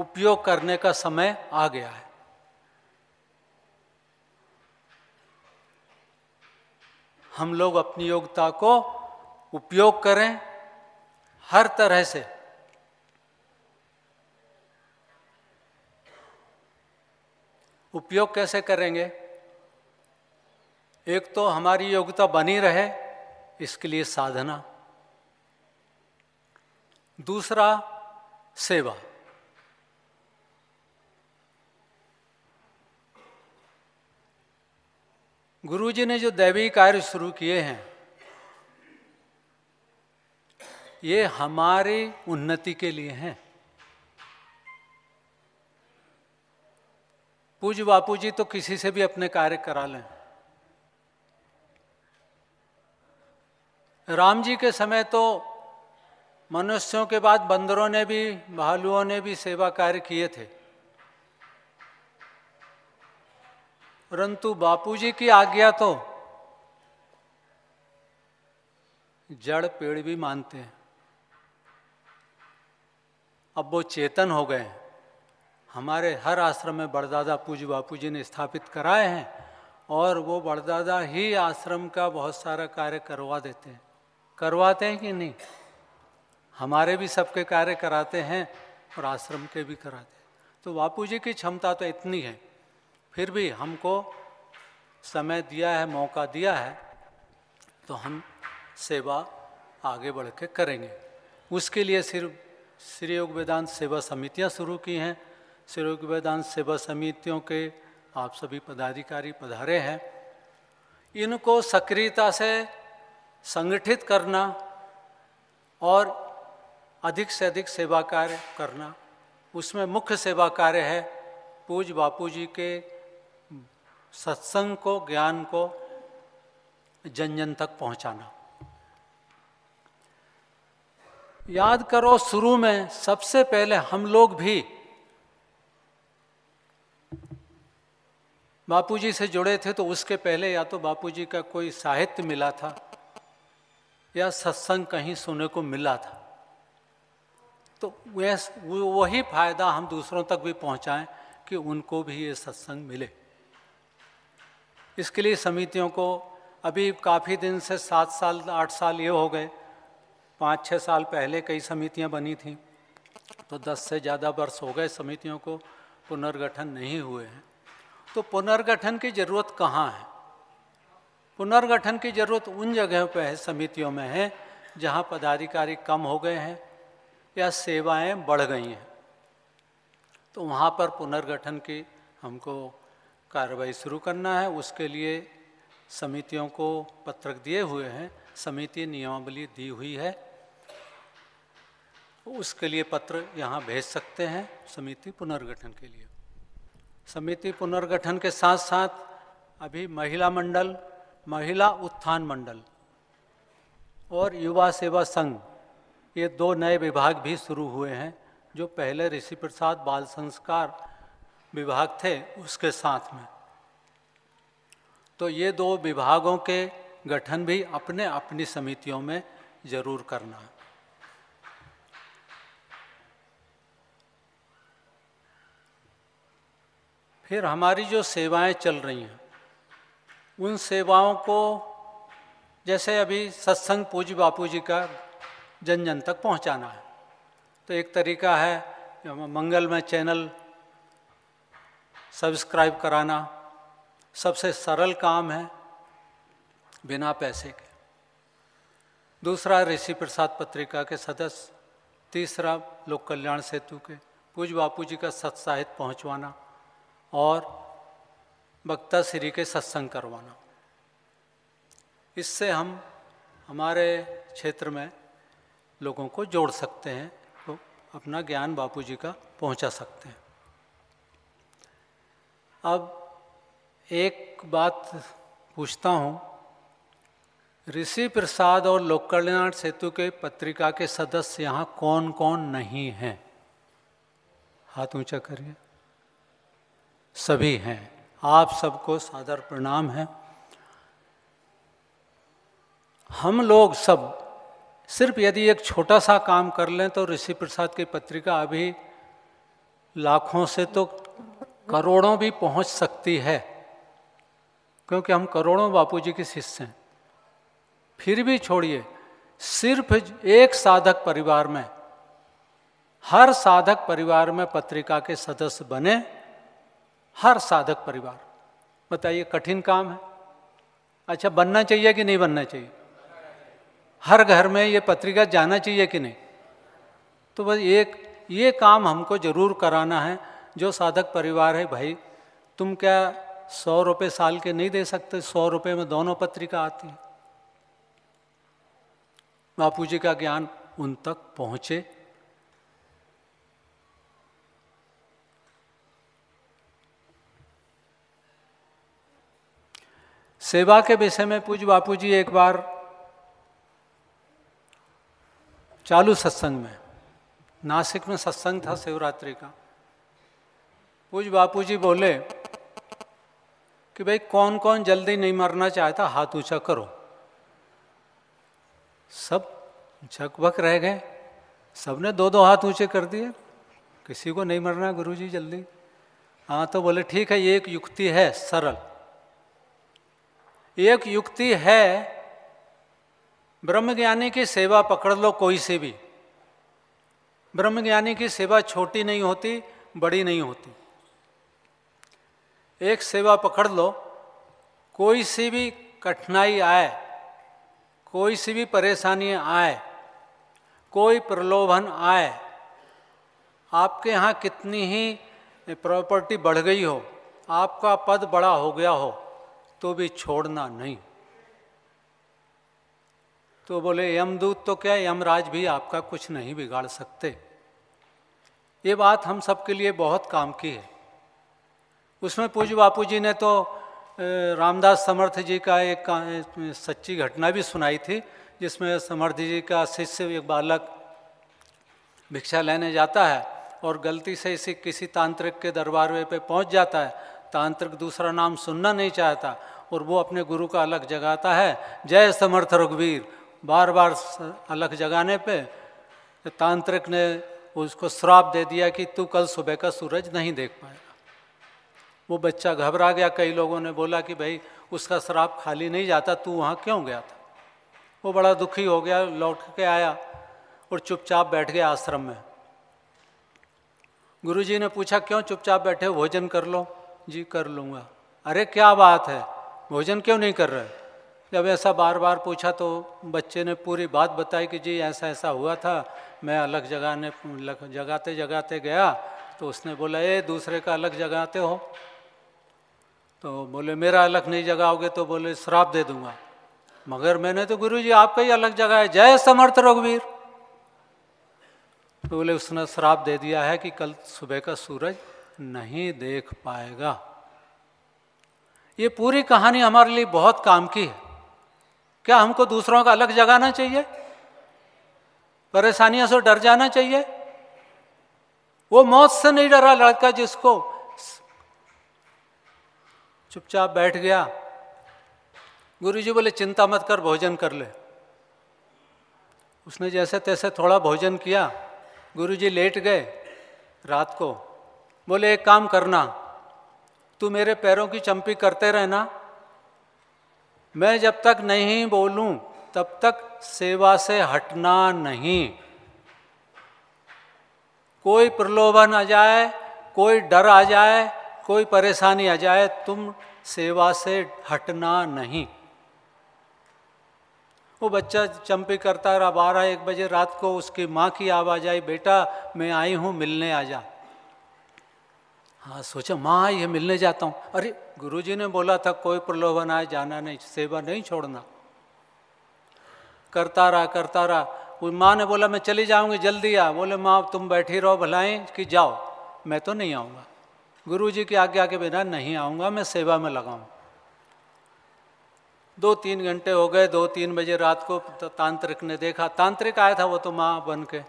[SPEAKER 4] उपयोग करने का समय आ गया है हम लोग अपनी योग्यता को उपयोग करें हर तरह से उपयोग कैसे करेंगे एक तो हमारी योग्यता बनी रहे इसके लिए साधना दूसरा सेवा गुरु जी ने जो दैवी कार्य शुरू किए हैं ये हमारी उन्नति के लिए हैं पूज बापू जी तो किसी से भी अपने कार्य करा लें राम जी के समय तो मनुष्यों के बाद बंदरों ने भी भालुओं ने भी सेवा कार्य किए थे परंतु बापू जी की आज्ञा तो जड़ पेड़ भी मानते हैं अब वो चेतन हो गए हैं हमारे हर आश्रम में बड़दादा पूज्य बापू जी ने स्थापित कराए हैं और वो बड़दादा ही आश्रम का बहुत सारा कार्य करवा देते हैं करवाते हैं कि नहीं हमारे भी सबके कार्य कराते हैं और आश्रम के भी कराते हैं तो बापू जी की क्षमता तो इतनी है फिर भी हमको समय दिया है मौका दिया है तो हम सेवा आगे बढ़ के करेंगे उसके लिए सिर्फ श्री योग वेदांत सेवा समितियाँ शुरू की हैं सिरोग वेदांत सेवा समितियों के आप सभी पदाधिकारी पधारे हैं इनको सक्रियता से संगठित करना और अधिक से अधिक सेवा कार्य करना उसमें मुख्य सेवा कार्य है पूज बापू जी के सत्संग को ज्ञान को जन जन तक पहुंचाना याद करो शुरू में सबसे पहले हम लोग भी बापूजी से जुड़े थे तो उसके पहले या तो बापूजी का कोई साहित्य मिला था या सत्संग कहीं सुनने को मिला था तो वही फायदा हम दूसरों तक भी पहुंचाएं कि उनको भी ये सत्संग मिले इसके लिए समितियों को अभी काफ़ी दिन से सात साल आठ साल ये हो गए पाँच छः साल पहले कई समितियां बनी थीं तो दस से ज़्यादा वर्ष हो गए समितियों को पुनर्गठन नहीं हुए हैं तो पुनर्गठन की जरूरत कहाँ है पुनर्गठन की जरूरत उन जगहों पर है समितियों में है जहाँ पदाधिकारी कम हो गए हैं या सेवाएं बढ़ गई हैं तो वहाँ पर पुनर्गठन की हमको कार्रवाई शुरू करना है उसके लिए समितियों को पत्रक दिए हुए हैं समिति नियमावली दी हुई है उसके लिए पत्र यहाँ भेज सकते हैं समिति पुनर्गठन के लिए समिति पुनर्गठन के साथ साथ अभी महिला मंडल महिला उत्थान मंडल और युवा सेवा संघ ये दो नए विभाग भी शुरू हुए हैं जो पहले ऋषि प्रसाद बाल संस्कार विभाग थे उसके साथ में तो ये दो विभागों के गठन भी अपने अपनी समितियों में ज़रूर करना फिर हमारी जो सेवाएं चल रही हैं उन सेवाओं को जैसे अभी सत्संग पूज्य बापू जी का जन जन तक पहुंचाना है तो एक तरीका है मंगल में चैनल सब्सक्राइब कराना सबसे सरल काम है बिना पैसे के दूसरा ऋषि प्रसाद पत्रिका के सदस्य तीसरा लोक कल्याण सेतु के पूज बापू जी का सत्साहित पहुंचवाना और वक्ता श्री के सत्संग करवाना इससे हम हमारे क्षेत्र में लोगों को जोड़ सकते हैं तो अपना ज्ञान बापूजी का पहुंचा सकते हैं अब एक बात पूछता हूँ ऋषि प्रसाद और लोक कल्याण सेतु के पत्रिका के सदस्य यहाँ कौन कौन नहीं हैं हाथ ऊंचा करिए सभी हैं आप सबको सादर प्रणाम है हम लोग सब सिर्फ यदि एक छोटा सा काम कर लें तो ऋषि प्रसाद की पत्रिका अभी लाखों से तो करोड़ों भी पहुंच सकती है क्योंकि हम करोड़ों बापूजी के शिष्य हैं फिर भी छोड़िए सिर्फ एक साधक परिवार में हर साधक परिवार में पत्रिका के सदस्य बने हर साधक परिवार बताइए कठिन काम है अच्छा बनना चाहिए कि नहीं बनना चाहिए हर घर में ये पत्रिका जाना चाहिए कि नहीं तो बस एक ये काम हमको जरूर कराना है जो साधक परिवार है भाई तुम क्या सौ रुपये साल के नहीं दे सकते सौ रुपये में दोनों पत्रिका आती है बापू जी का ज्ञान उन तक पहुँचे सेवा के विषय में पूज बापू जी एक बार चालू सत्संग में नासिक में सत्संग था शिवरात्रि का पूज बापू जी बोले कि भाई कौन कौन जल्दी नहीं मरना चाहता हाथ ऊंचा करो सब झकभक रह गए सबने दो दो हाथ ऊंचे कर दिए किसी को नहीं मरना गुरुजी जल्दी हाँ तो बोले ठीक है ये एक युक्ति है सरल एक युक्ति है ब्रह्मज्ञानी की सेवा पकड़ लो कोई से भी ब्रह्मज्ञानी की सेवा छोटी नहीं होती बड़ी नहीं होती एक सेवा पकड़ लो कोई सी भी कठिनाई आए कोई सी भी परेशानी आए कोई प्रलोभन आए आपके यहाँ कितनी ही प्रॉपर्टी बढ़ गई हो आपका पद बड़ा हो गया हो तो भी छोड़ना नहीं तो बोले यमदूत तो क्या यमराज भी आपका कुछ नहीं बिगाड़ सकते ये बात हम सबके लिए बहुत काम की है उसमें पूज्य बापू जी ने तो रामदास समर्थ जी का एक सच्ची घटना भी सुनाई थी जिसमें समर्थ जी का शिष्य एक बालक भिक्षा लेने जाता है और गलती से इसी किसी तांत्रिक के दरबार पे पहुंच जाता है तांत्रिक दूसरा नाम सुनना नहीं चाहता और वो अपने गुरु का अलग जगाता है जय समर्थ रघुवीर बार बार अलग जगाने पे तांत्रिक ने उसको श्राप दे दिया कि तू कल सुबह का सूरज नहीं देख पाएगा वो बच्चा घबरा गया कई लोगों ने बोला कि भाई उसका श्राप खाली नहीं जाता तू वहाँ क्यों गया था वो बड़ा दुखी हो गया लौट के आया और चुपचाप बैठ गया आश्रम में गुरुजी ने पूछा क्यों चुपचाप बैठे भोजन कर लो जी कर लूँगा अरे क्या बात है भोजन क्यों नहीं कर रहे जब ऐसा बार बार पूछा तो बच्चे ने पूरी बात बताई कि जी ऐसा ऐसा हुआ था मैं अलग जगह ने जगाते जगाते गया तो उसने बोला ए दूसरे का अलग जगाते हो तो बोले मेरा अलग नहीं जगाओगे तो बोले श्राप दे दूंगा मगर मैंने तो गुरु जी आपका ही अलग जगह है जय समर्थ रघुवीर तो बोले उसने श्राप दे दिया है कि कल सुबह का सूरज नहीं देख पाएगा ये पूरी कहानी हमारे लिए बहुत काम की है क्या हमको दूसरों का अलग जगाना चाहिए परेशानियों से डर जाना चाहिए वो मौत से नहीं डरा लड़का जिसको चुपचाप बैठ गया गुरुजी बोले चिंता मत कर भोजन कर ले उसने जैसे तैसे थोड़ा भोजन किया गुरुजी लेट गए रात को बोले एक काम करना तू मेरे पैरों की चंपी करते रहना मैं जब तक नहीं बोलूं तब तक सेवा से हटना नहीं कोई प्रलोभन आ जाए कोई डर आ जाए कोई परेशानी आ जाए तुम सेवा से हटना नहीं वो बच्चा चंपी करता रहा बारह एक बजे रात को उसकी माँ की आवाज़ आई बेटा मैं आई हूँ मिलने आ जा हाँ सोचा माँ ये मिलने जाता हूँ अरे गुरुजी ने बोला था कोई प्रलोभन आए जाना नहीं सेवा नहीं छोड़ना करता रहा करता रहा उस माँ ने बोला मैं चली जाऊँगी जल्दी आ बोले माँ तुम बैठी रहो भलाई कि जाओ मैं तो नहीं आऊँगा गुरु जी की आज्ञा के बिना नहीं आऊँगा मैं सेवा में लगाऊँ दो तीन घंटे हो गए दो तीन बजे रात को तांत्रिक ने देखा तांत्रिक आया था वो तो माँ बन के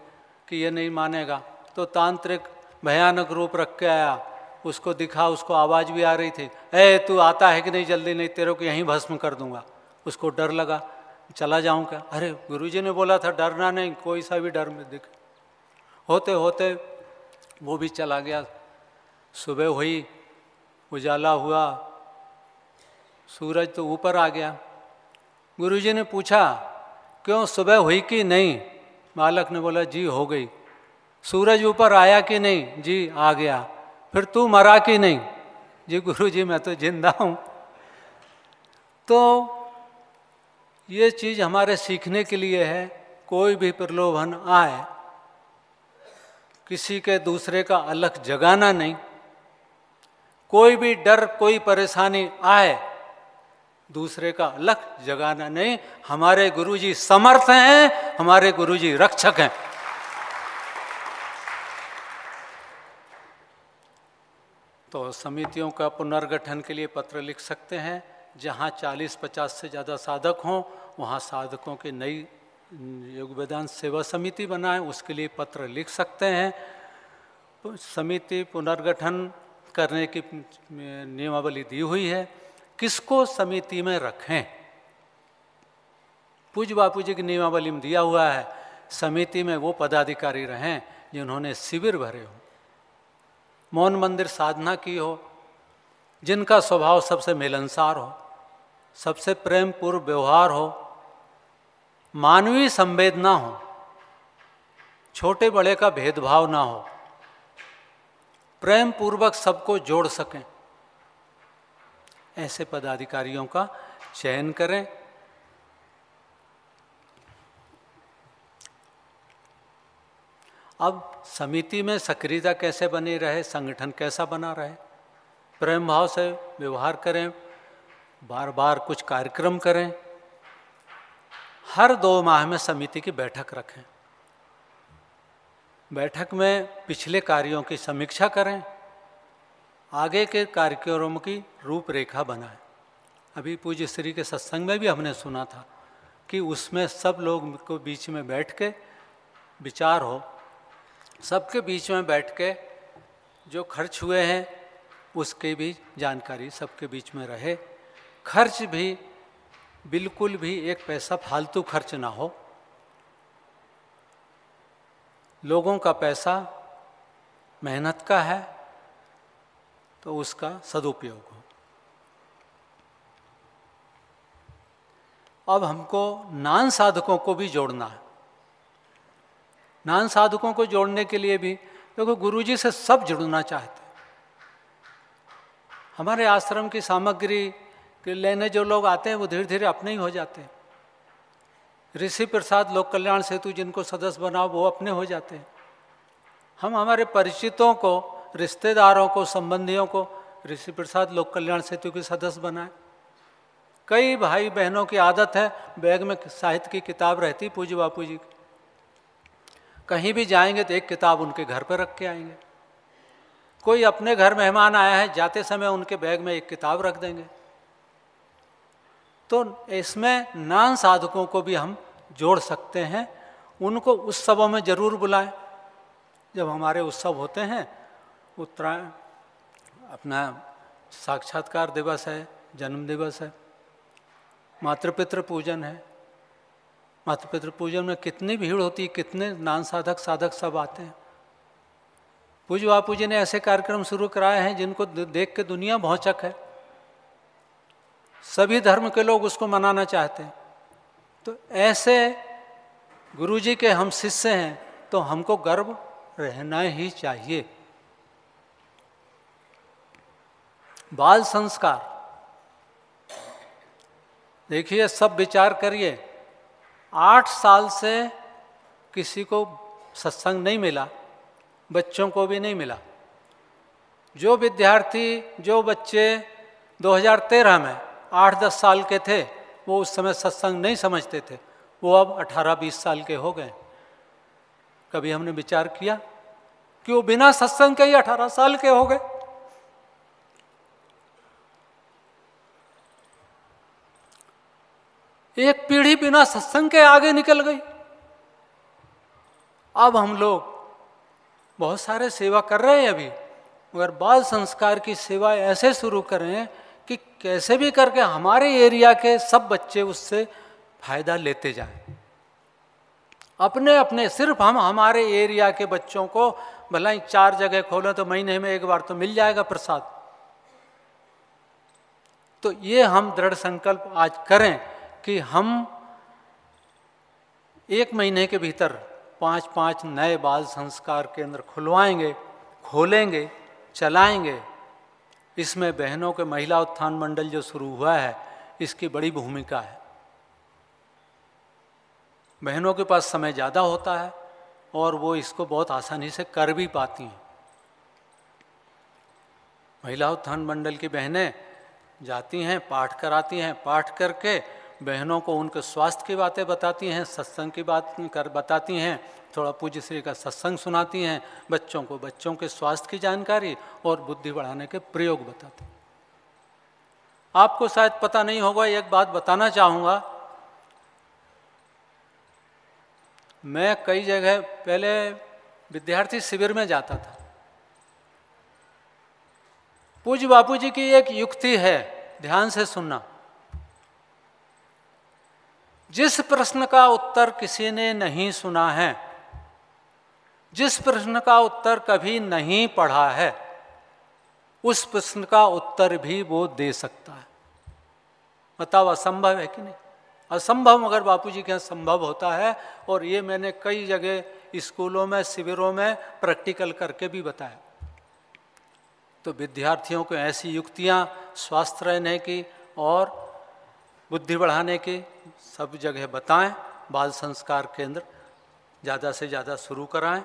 [SPEAKER 4] कि ये नहीं मानेगा तो तांत्रिक भयानक रूप रख के आया उसको दिखा उसको आवाज़ भी आ रही थी ए तू आता है कि नहीं जल्दी नहीं तेरे को यहीं भस्म कर दूंगा उसको डर लगा चला जाऊं क्या अरे गुरुजी ने बोला था डरना नहीं कोई सा भी डर में दिख होते होते वो भी चला गया सुबह हुई उजाला हुआ सूरज तो ऊपर आ गया गुरुजी ने पूछा क्यों सुबह हुई कि नहीं बालक ने बोला जी हो गई सूरज ऊपर आया कि नहीं जी आ गया फिर तू मरा कि नहीं जी गुरु जी मैं तो जिंदा हूँ तो ये चीज़ हमारे सीखने के लिए है कोई भी प्रलोभन आए किसी के दूसरे का अलग जगाना नहीं कोई भी डर कोई परेशानी आए दूसरे का अलग जगाना नहीं हमारे गुरुजी समर्थ हैं हमारे गुरुजी रक्षक हैं तो समितियों का पुनर्गठन के लिए पत्र लिख सकते हैं जहाँ 40-50 से ज़्यादा साधक हों वहाँ साधकों की नई योग वेदांत सेवा समिति बनाएं उसके लिए पत्र लिख सकते हैं समिति पुनर्गठन करने की नियमावली दी हुई है किसको समिति में रखें पूज बापू जी की नियमावली में दिया हुआ है समिति में वो पदाधिकारी रहें जिन्होंने शिविर भरे हों मौन मंदिर साधना की हो जिनका स्वभाव सबसे मिलनसार हो सबसे प्रेम पूर्व व्यवहार हो मानवीय संवेदना हो छोटे बड़े का भेदभाव ना हो प्रेम पूर्वक सबको जोड़ सकें ऐसे पदाधिकारियों का चयन करें अब समिति में सक्रियता कैसे बनी रहे संगठन कैसा बना रहे प्रेम भाव से व्यवहार करें बार बार कुछ कार्यक्रम करें हर दो माह में समिति की बैठक रखें बैठक में पिछले कार्यों की समीक्षा करें आगे के कार्यक्रमों की रूपरेखा बनाएं अभी पूज्य श्री के सत्संग में भी हमने सुना था कि उसमें सब लोग को बीच में बैठ के विचार हो सबके बीच में बैठ के जो खर्च हुए हैं उसकी भी जानकारी सबके बीच में रहे खर्च भी बिल्कुल भी एक पैसा फालतू खर्च ना हो लोगों का पैसा मेहनत का है तो उसका सदुपयोग हो अब हमको नान साधकों को भी जोड़ना है नान साधकों को जोड़ने के लिए भी देखो तो गुरु जी से सब जुड़ना चाहते हमारे आश्रम की सामग्री के लेने जो लोग आते हैं वो धीरे धीरे अपने ही हो जाते हैं ऋषि प्रसाद लोक कल्याण सेतु जिनको सदस्य बनाओ वो अपने हो जाते हैं हम हमारे परिचितों को रिश्तेदारों को संबंधियों को ऋषि प्रसाद लोक कल्याण सेतु के सदस्य बनाए कई भाई बहनों की आदत है बैग में साहित्य की किताब रहती पूज्य बापू जी की कहीं भी जाएंगे तो एक किताब उनके घर पर रख के आएंगे कोई अपने घर मेहमान आया है जाते समय उनके बैग में एक किताब रख देंगे तो इसमें नान साधकों को भी हम जोड़ सकते हैं उनको उत्सवों में ज़रूर बुलाएं जब हमारे उत्सव होते हैं उत्तरायण अपना साक्षात्कार दिवस है जन्म दिवस है मातृपित्र पूजन है माता पितृ पूजन में कितनी भीड़ होती है कितने नान साधक साधक सब आते हैं पूज बापू जी ने ऐसे कार्यक्रम शुरू कराए हैं जिनको देख के दुनिया भौचक है सभी धर्म के लोग उसको मनाना चाहते हैं तो ऐसे गुरु जी के हम शिष्य हैं तो हमको गर्व रहना ही चाहिए बाल संस्कार देखिए सब विचार करिए आठ साल से किसी को सत्संग नहीं मिला बच्चों को भी नहीं मिला जो विद्यार्थी जो बच्चे 2013 में आठ दस साल के थे वो उस समय सत्संग नहीं समझते थे वो अब 18-20 साल के हो गए कभी हमने विचार किया कि वो बिना सत्संग के ही 18 साल के हो गए एक पीढ़ी बिना सत्संग के आगे निकल गई अब हम लोग बहुत सारे सेवा कर रहे हैं अभी मगर बाल संस्कार की सेवा ऐसे शुरू करें कि कैसे भी करके हमारे एरिया के सब बच्चे उससे फायदा लेते जाएं अपने अपने सिर्फ हम हमारे एरिया के बच्चों को भला ही चार जगह खोलें तो महीने में एक बार तो मिल जाएगा प्रसाद तो ये हम दृढ़ संकल्प आज करें कि हम एक महीने के भीतर पांच पांच नए बाल संस्कार केंद्र खुलवाएंगे खोलेंगे चलाएंगे इसमें बहनों के महिला उत्थान मंडल जो शुरू हुआ है इसकी बड़ी भूमिका है बहनों के पास समय ज़्यादा होता है और वो इसको बहुत आसानी से कर भी पाती हैं महिला उत्थान मंडल की बहनें जाती हैं पाठ कराती हैं पाठ करके बहनों को उनके स्वास्थ्य की बातें बताती हैं सत्संग की बात कर बताती हैं थोड़ा पूज्य श्री का सत्संग सुनाती हैं बच्चों को बच्चों के स्वास्थ्य की जानकारी और बुद्धि बढ़ाने के प्रयोग बताती हैं आपको शायद पता नहीं होगा एक बात बताना चाहूँगा मैं कई जगह पहले विद्यार्थी शिविर में जाता था पूज्य बापू जी की एक युक्ति है ध्यान से सुनना जिस प्रश्न का उत्तर किसी ने नहीं सुना है जिस प्रश्न का उत्तर कभी नहीं पढ़ा है उस प्रश्न का उत्तर भी वो दे सकता है बताओ मतलब असंभव है कि नहीं असंभव मगर बापूजी के यहाँ संभव होता है और ये मैंने कई जगह स्कूलों में शिविरों में प्रैक्टिकल करके भी बताया तो विद्यार्थियों को ऐसी युक्तियाँ स्वास्थ्य रहने की और बुद्धि बढ़ाने की सब जगह बताएं बाल संस्कार केंद्र ज़्यादा से ज़्यादा शुरू कराएं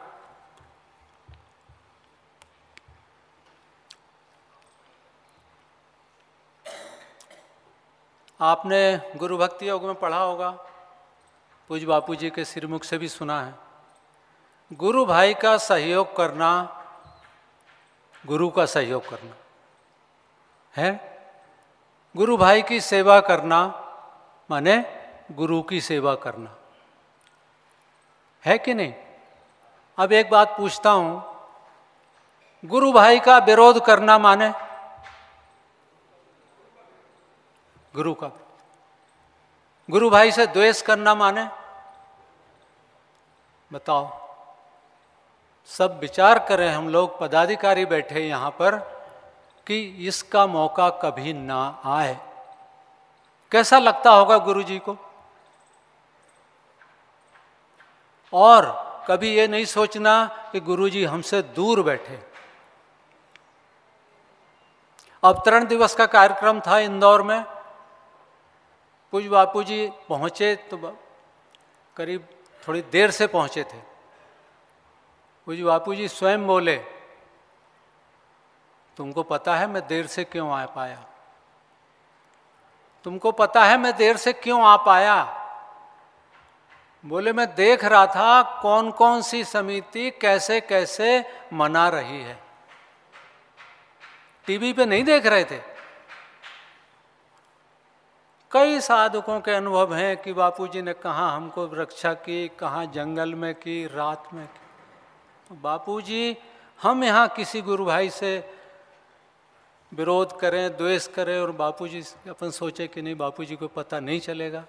[SPEAKER 4] आपने गुरु भक्ति योग में पढ़ा होगा पूज बापू जी के सिरमुख से भी सुना है गुरु भाई का सहयोग करना गुरु का सहयोग करना है गुरु भाई की सेवा करना माने गुरु की सेवा करना है कि नहीं अब एक बात पूछता हूं गुरु भाई का विरोध करना माने गुरु का गुरु भाई से द्वेष करना माने बताओ सब विचार करें हम लोग पदाधिकारी बैठे यहाँ पर कि इसका मौका कभी ना आए कैसा लगता होगा गुरु जी को और कभी ये नहीं सोचना कि गुरु जी हमसे दूर बैठे अवतरण दिवस का कार्यक्रम था इंदौर में पूज बापू जी पहुंचे तो करीब थोड़ी देर से पहुंचे थे पूज बापू जी स्वयं बोले तुमको पता है मैं देर से क्यों आ पाया तुमको पता है मैं देर से क्यों आ पाया बोले मैं देख रहा था कौन कौन सी समिति कैसे कैसे मना रही है टीवी पे नहीं देख रहे थे कई साधकों के अनुभव हैं कि बापूजी ने कहा हमको रक्षा की कहाँ जंगल में की रात में की बापू हम यहाँ किसी गुरु भाई से विरोध करें द्वेष करें और बापूजी अपन सोचे कि नहीं बापूजी को पता नहीं चलेगा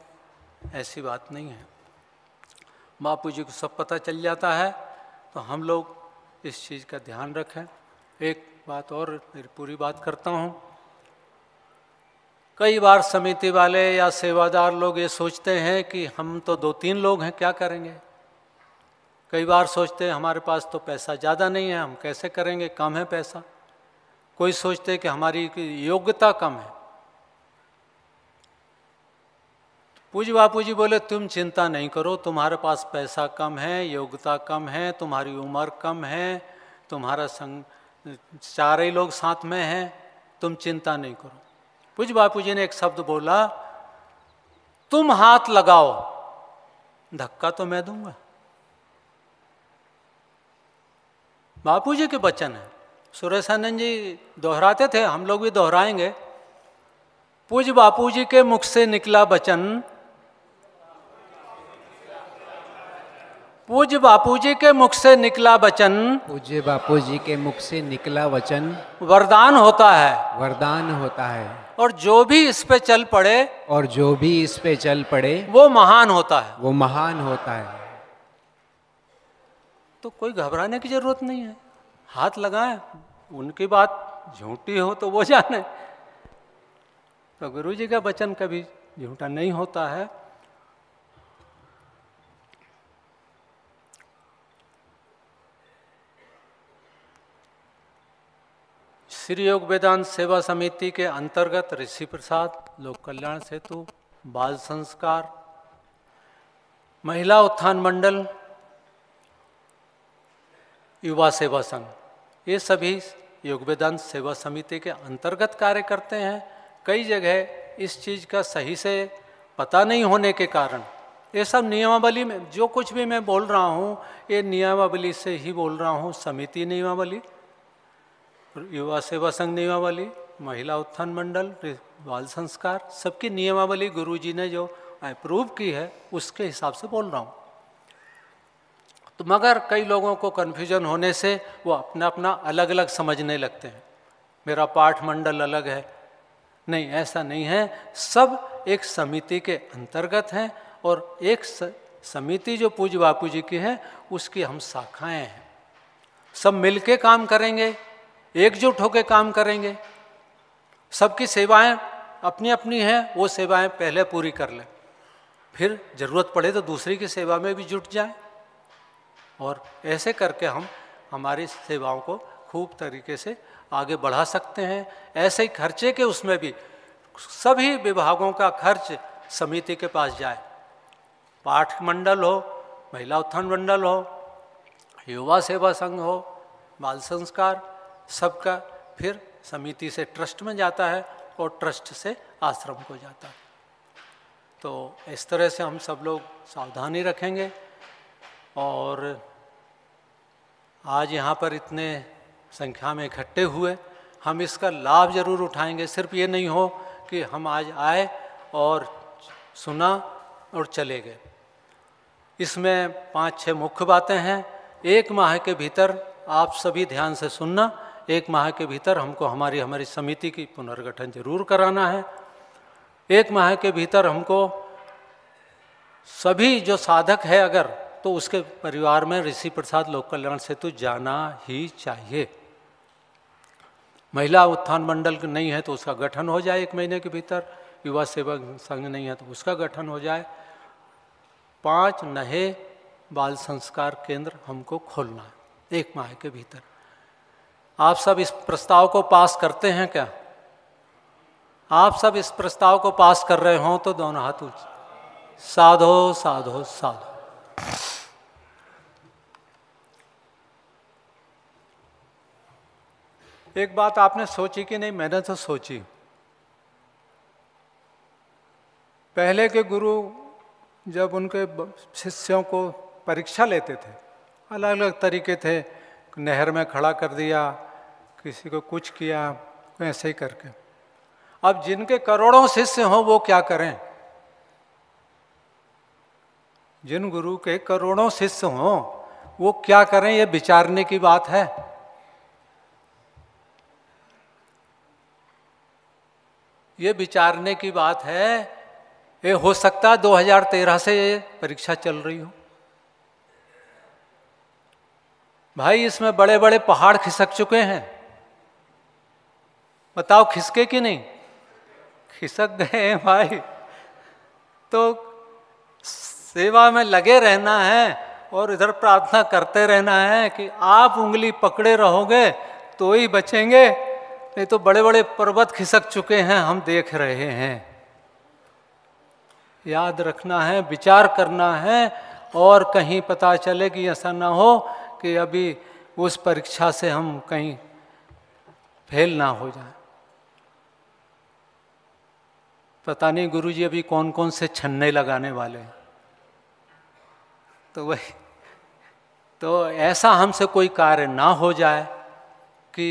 [SPEAKER 4] ऐसी बात नहीं है बापूजी को सब पता चल जाता है तो हम लोग इस चीज़ का ध्यान रखें एक बात और पूरी बात करता हूँ कई बार समिति वाले या सेवादार लोग ये सोचते हैं कि हम तो दो तीन लोग हैं क्या करेंगे कई बार सोचते हैं हमारे पास तो पैसा ज़्यादा नहीं है हम कैसे करेंगे कम है पैसा कोई सोचते कि हमारी योग्यता कम है पूज बापू जी बोले तुम चिंता नहीं करो तुम्हारे पास पैसा कम है योग्यता कम है तुम्हारी उम्र कम है तुम्हारा संग चार ही लोग साथ में हैं तुम चिंता नहीं करो पूज बापू जी ने एक शब्द बोला तुम हाथ लगाओ धक्का तो मैं दूंगा बापू जी के वचन है सुरेशानंद जी दोहराते थे हम लोग भी दोहराएंगे पूज बापू जी के मुख से निकला वचन पूज बापू जी के मुख से निकला वचन पूज्य बापू जी के मुख से निकला वचन वरदान होता है वरदान होता है और जो भी इस पे चल
[SPEAKER 1] पड़े और जो भी इस पे चल पड़े वो महान होता है वो महान होता है
[SPEAKER 4] तो कोई घबराने की जरूरत नहीं है हाथ लगाएं उनकी बात झूठी हो तो वो जाने तो गुरु जी का वचन कभी झूठा नहीं होता है श्री योग वेदांत सेवा समिति के अंतर्गत ऋषि प्रसाद लोक कल्याण सेतु बाल संस्कार महिला उत्थान मंडल युवा सेवा संघ ये सभी योग वेदांत सेवा समिति के अंतर्गत कार्य करते हैं कई जगह इस चीज़ का सही से पता नहीं होने के कारण ये सब नियमावली में जो कुछ भी मैं बोल रहा हूँ ये नियमावली से ही बोल रहा हूँ समिति नियमावली युवा सेवा संघ नियमावली महिला उत्थान मंडल बाल संस्कार सबकी नियमावली गुरुजी ने जो अप्रूव की है उसके हिसाब से बोल रहा हूँ तो मगर कई लोगों को कन्फ्यूजन होने से वो अपना अपना अलग अलग समझने लगते हैं मेरा पाठ मंडल अलग है नहीं ऐसा नहीं है सब एक समिति के अंतर्गत हैं और एक समिति जो पूज्य बापू जी की है उसकी हम शाखाएं हैं सब मिलके काम करेंगे एकजुट होकर काम करेंगे सबकी सेवाएं अपनी अपनी हैं वो सेवाएं पहले पूरी कर लें फिर ज़रूरत पड़े तो दूसरी की सेवा में भी जुट जाए और ऐसे करके हम हमारी सेवाओं को खूब तरीके से आगे बढ़ा सकते हैं ऐसे ही खर्चे के उसमें भी सभी विभागों का खर्च समिति के पास जाए पाठ मंडल हो महिला उत्थान मंडल हो युवा सेवा संघ हो बाल संस्कार सबका फिर समिति से ट्रस्ट में जाता है और ट्रस्ट से आश्रम को जाता है तो इस तरह से हम सब लोग सावधानी रखेंगे और आज यहाँ पर इतने संख्या में इकट्ठे हुए हम इसका लाभ जरूर उठाएंगे सिर्फ ये नहीं हो कि हम आज आए और सुना और चले गए इसमें पांच छह मुख्य बातें हैं एक माह के भीतर आप सभी ध्यान से सुनना एक माह के भीतर हमको हमारी हमारी समिति की पुनर्गठन जरूर कराना है एक माह के भीतर हमको सभी जो साधक है अगर तो उसके परिवार में ऋषि प्रसाद लोक कल्याण सेतु जाना ही चाहिए महिला उत्थान मंडल नहीं है तो उसका गठन हो जाए एक महीने के भीतर युवा सेवक संघ नहीं है तो उसका गठन हो जाए पांच नए बाल संस्कार केंद्र हमको खोलना है एक माह के भीतर आप सब इस प्रस्ताव को पास करते हैं क्या आप सब इस प्रस्ताव को पास कर रहे हो तो दोनों हाथ साधो साधो साधो एक बात आपने सोची कि नहीं मैंने तो सोची पहले के गुरु जब उनके शिष्यों को परीक्षा लेते थे अलग अलग तरीके थे नहर में खड़ा कर दिया किसी को कुछ किया ऐसे ही करके अब जिनके करोड़ों शिष्य हों वो क्या करें जिन गुरु के करोड़ों शिष्य हों वो क्या करें ये विचारने की बात है ये विचारने की बात है ये हो सकता 2013 से परीक्षा चल रही हो भाई इसमें बड़े बड़े पहाड़ खिसक चुके हैं बताओ खिसके कि नहीं खिसक गए हैं भाई तो सेवा में लगे रहना है और इधर प्रार्थना करते रहना है कि आप उंगली पकड़े रहोगे तो ही बचेंगे नहीं तो बड़े बड़े पर्वत खिसक चुके हैं हम देख रहे हैं याद रखना है विचार करना है और कहीं पता चले कि ऐसा ना हो कि अभी उस परीक्षा से हम कहीं फेल ना हो जाए पता नहीं गुरुजी अभी कौन कौन से छन्ने लगाने वाले हैं तो वही तो ऐसा हमसे कोई कार्य ना हो जाए कि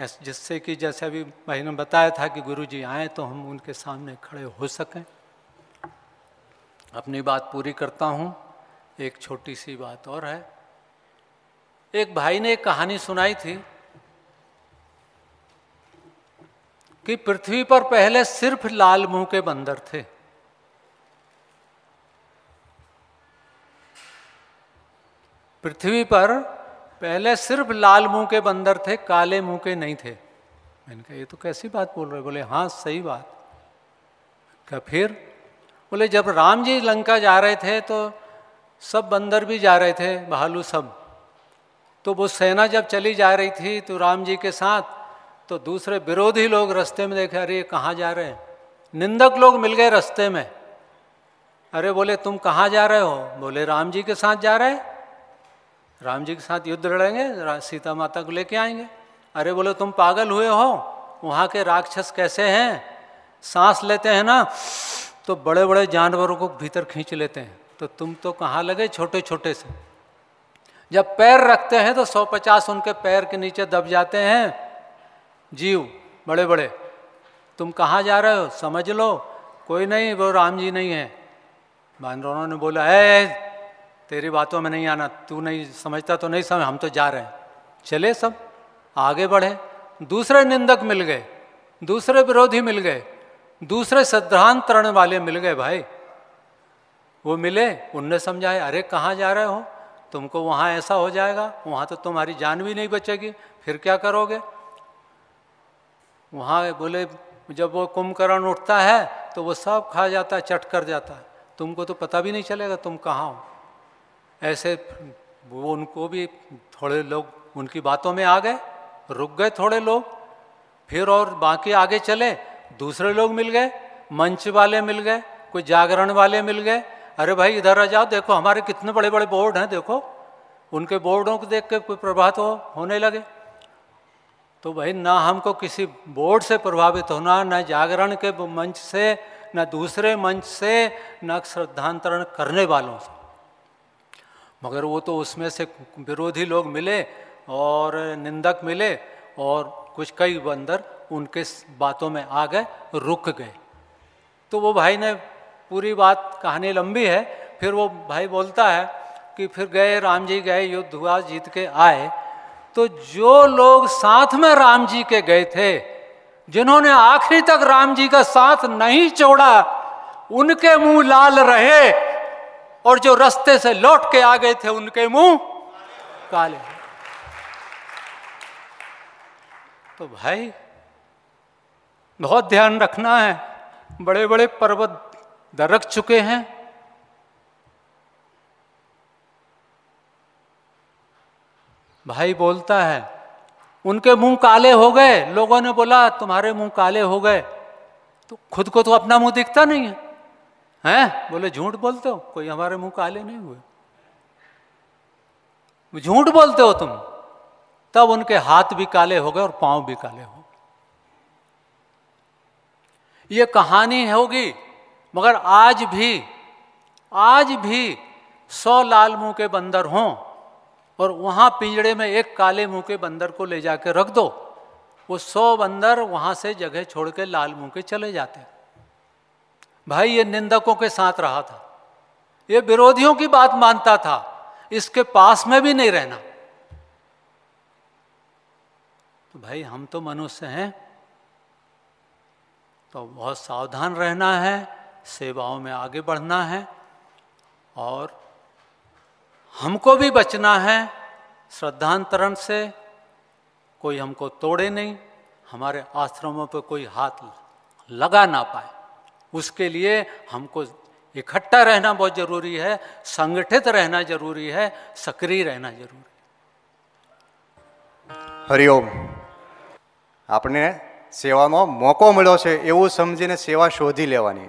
[SPEAKER 4] जिससे कि जैसे अभी भाई ने बताया था कि गुरु जी आए तो हम उनके सामने खड़े हो सकें अपनी बात पूरी करता हूँ एक छोटी सी बात और है एक भाई ने एक कहानी सुनाई थी कि पृथ्वी पर पहले सिर्फ लाल मुंह के बंदर थे पृथ्वी पर पहले सिर्फ लाल मुंह के बंदर थे काले मुंह के नहीं थे मैंने कहा ये तो कैसी बात बोल रहे बोले हाँ सही बात क्या फिर बोले जब राम जी लंका जा रहे थे तो सब बंदर भी जा रहे थे भालू सब तो वो सेना जब चली जा रही थी तो राम जी के साथ तो दूसरे विरोधी लोग रास्ते में देखे अरे ये कहाँ जा रहे हैं निंदक लोग मिल गए रास्ते में अरे बोले तुम कहाँ जा रहे हो बोले राम जी के साथ जा रहे हैं राम जी के साथ युद्ध लड़ेंगे सीता माता को लेके आएंगे अरे बोलो तुम पागल हुए हो वहाँ के राक्षस कैसे हैं सांस लेते हैं ना तो बड़े बड़े जानवरों को भीतर खींच लेते हैं तो तुम तो कहाँ लगे छोटे छोटे से जब पैर रखते हैं तो सौ पचास उनके पैर के नीचे दब जाते हैं जीव बड़े बड़े तुम कहाँ जा रहे हो समझ लो कोई नहीं वो राम जी नहीं है बानरों ने बोला है तेरी बातों में नहीं आना तू नहीं समझता तो नहीं समझ हम तो जा रहे हैं चले सब आगे बढ़े दूसरे निंदक मिल गए दूसरे विरोधी मिल गए दूसरे सिद्धांतरण वाले मिल गए भाई वो मिले उनने समझाया अरे कहाँ जा रहे हो तुमको वहाँ ऐसा हो जाएगा वहाँ तो तुम्हारी जान भी नहीं बचेगी फिर क्या करोगे वहाँ बोले जब वो कुंभकर्ण उठता है तो वो सब खा जाता है चट कर जाता है तुमको तो पता भी नहीं चलेगा तुम कहाँ हो ऐसे वो उनको भी थोड़े लोग उनकी बातों में आ गए रुक गए थोड़े लोग फिर और बाकी आगे चले दूसरे लोग मिल गए मंच वाले मिल गए कोई जागरण वाले मिल गए अरे भाई इधर आ जाओ देखो हमारे कितने बड़े बड़े बोर्ड हैं देखो उनके बोर्डों को देख के कोई प्रभावित हो होने लगे तो भाई ना हमको किसी बोर्ड से प्रभावित होना ना जागरण के मंच से ना दूसरे मंच से ना श्रद्धांतरण करने वालों से मगर वो तो उसमें से विरोधी लोग मिले और निंदक मिले और कुछ कई बंदर उनके बातों में आ गए रुक गए तो वो भाई ने पूरी बात कहानी लंबी है फिर वो भाई बोलता है कि फिर गए राम जी गए युद्ध हुआ जीत के आए तो जो लोग साथ में राम जी के गए थे जिन्होंने आखिरी तक राम जी का साथ नहीं छोड़ा उनके मुंह लाल रहे और जो रास्ते से लौट के आ गए थे उनके मुंह काले तो भाई बहुत ध्यान रखना है बड़े बड़े पर्वत दरक चुके हैं भाई बोलता है उनके मुंह काले हो गए लोगों ने बोला तुम्हारे मुंह काले हो गए तो खुद को तो अपना मुंह दिखता नहीं है हैं बोले झूठ बोलते हो कोई हमारे मुंह काले नहीं हुए झूठ बोलते हो तुम तब उनके हाथ भी काले हो गए और पांव भी काले हो गए ये कहानी होगी मगर आज भी आज भी सौ लाल मुंह के बंदर हों और वहां पिंजड़े में एक काले मुंह के बंदर को ले जाके रख दो वो सौ बंदर वहां से जगह छोड़ के लाल मुंह के चले जाते हैं भाई ये निंदकों के साथ रहा था ये विरोधियों की बात मानता था इसके पास में भी नहीं रहना तो भाई हम तो मनुष्य हैं तो बहुत सावधान रहना है सेवाओं में आगे बढ़ना है और हमको भी बचना है श्रद्धांतरण से कोई हमको तोड़े नहीं हमारे आश्रमों पर कोई हाथ लगा ना पाए उसके लिए हमको इकट्ठा रहना बहुत जरूरी है संगठित रहना जरूरी है सक्रिय रहना जरूरी
[SPEAKER 5] હરિઓમ આપણે સેવાનો મોકો મળ્યો છે એવું સમજીને સેવા શોધી લેવાની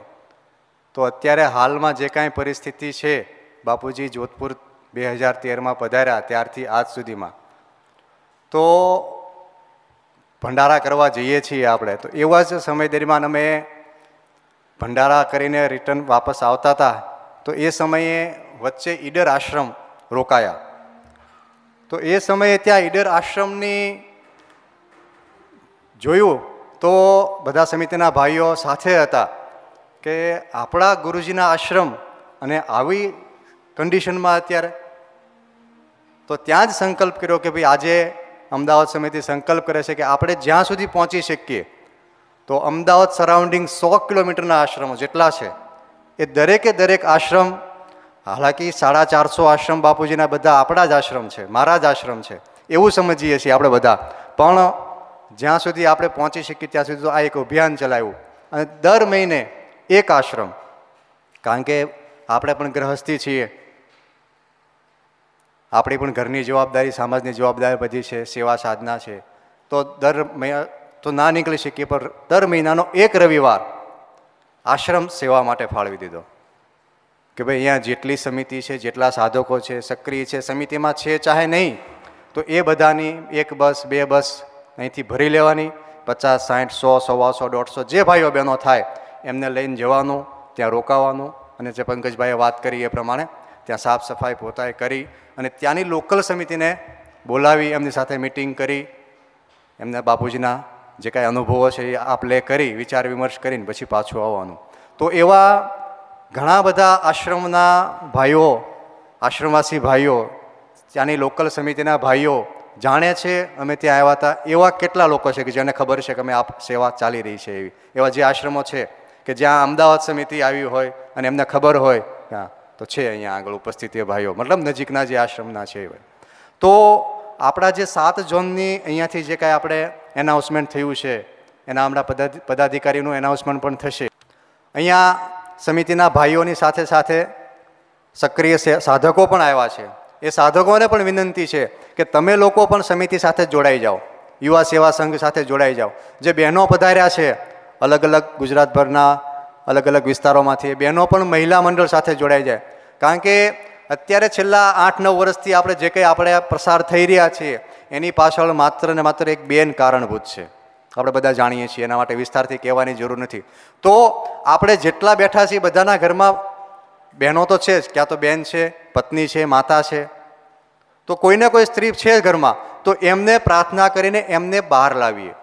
[SPEAKER 5] તો અત્યારે હાલમાં જે કાંઈ પરિસ્થિતિ છે બાપુજી જોધપુર બે હજાર તેરમાં પધાર્યા ત્યારથી આજ સુધીમાં તો ભંડારા કરવા જઈએ છીએ આપણે તો એવા જ સમય દરમિયાન અમે ભંડારા કરીને રિટર્ન વાપસ આવતા હતા તો એ સમયે વચ્ચે ઈડર આશ્રમ રોકાયા તો એ સમયે ત્યાં ઈડર આશ્રમની જોયું તો બધા સમિતિના ભાઈઓ સાથે હતા કે આપણા ગુરુજીના આશ્રમ અને આવી કન્ડિશનમાં અત્યારે તો ત્યાં જ સંકલ્પ કર્યો કે ભાઈ આજે અમદાવાદ સમિતિ સંકલ્પ કરે છે કે આપણે જ્યાં સુધી પહોંચી શકીએ તો અમદાવાદ સરાઉન્ડિંગ સો કિલોમીટરના આશ્રમો જેટલા છે એ દરેકે દરેક આશ્રમ હાલાકી સાડા ચારસો આશ્રમ બાપુજીના બધા આપણા જ આશ્રમ છે મારા જ આશ્રમ છે એવું સમજીએ છીએ આપણે બધા પણ જ્યાં સુધી આપણે પહોંચી શકીએ ત્યાં સુધી તો આ એક અભિયાન ચલાવ્યું અને દર મહિને એક આશ્રમ કારણ કે આપણે પણ ગ્રહસ્થી છીએ આપણી પણ ઘરની જવાબદારી સમાજની જવાબદારી બધી છે સેવા સાધના છે તો દર મહિના તો ના નીકળી શકીએ પણ દર મહિનાનો એક રવિવાર આશ્રમ સેવા માટે ફાળવી દીધો કે ભાઈ અહીંયા જેટલી સમિતિ છે જેટલા સાધકો છે સક્રિય છે સમિતિમાં છે ચાહે નહીં તો એ બધાની એક બસ બે બસ અહીંથી ભરી લેવાની પચાસ સાઠ સો સવાસો દોઢસો જે ભાઈઓ બહેનો થાય એમને લઈને જવાનું ત્યાં રોકાવાનું અને જે પંકજભાઈએ વાત કરી એ પ્રમાણે ત્યાં સાફ સફાઈ પોતાએ કરી અને ત્યાંની લોકલ સમિતિને બોલાવી એમની સાથે મિટિંગ કરી એમના બાપુજીના જે કાંઈ અનુભવો છે એ આપ લે કરી વિચાર વિમર્શ કરીને પછી પાછું આવવાનું તો એવા ઘણા બધા આશ્રમના ભાઈઓ આશ્રમવાસી ભાઈઓ ત્યાંની લોકલ સમિતિના ભાઈઓ જાણે છે અમે ત્યાં આવ્યા હતા એવા કેટલા લોકો છે કે જેને ખબર છે કે અમે આપ સેવા ચાલી રહી છે એવી એવા જે આશ્રમો છે કે જ્યાં અમદાવાદ સમિતિ આવી હોય અને એમને ખબર હોય હા તો છે અહીંયા આગળ ઉપસ્થિત એ ભાઈઓ મતલબ નજીકના જે આશ્રમના છે એ તો આપણા જે સાત ઝોનની અહીંયાથી જે કાંઈ આપણે એનાઉન્સમેન્ટ થયું છે એના હમણાં પદાધિકારીનું એનાઉન્સમેન્ટ પણ થશે અહીંયા સમિતિના ભાઈઓની સાથે સાથે સક્રિય સાધકો પણ આવ્યા છે એ સાધકોને પણ વિનંતી છે કે તમે લોકો પણ સમિતિ સાથે જોડાઈ જાઓ યુવા સેવા સંઘ સાથે જોડાઈ જાઓ જે બહેનો પધાર્યા છે અલગ અલગ ગુજરાતભરના અલગ અલગ વિસ્તારોમાંથી બહેનો પણ મહિલા મંડળ સાથે જોડાઈ જાય કારણ કે અત્યારે છેલ્લા આઠ નવ વર્ષથી આપણે જે કંઈ આપણે પ્રસાર થઈ રહ્યા છીએ એની પાછળ માત્ર ને માત્ર એક બેન કારણભૂત છે આપણે બધા જાણીએ છીએ એના માટે વિસ્તારથી કહેવાની જરૂર નથી તો આપણે જેટલા બેઠા છીએ બધાના ઘરમાં બહેનો તો છે જ ક્યાં તો બેન છે પત્ની છે માતા છે તો કોઈને કોઈ સ્ત્રી છે ઘરમાં તો એમને પ્રાર્થના કરીને એમને બહાર લાવીએ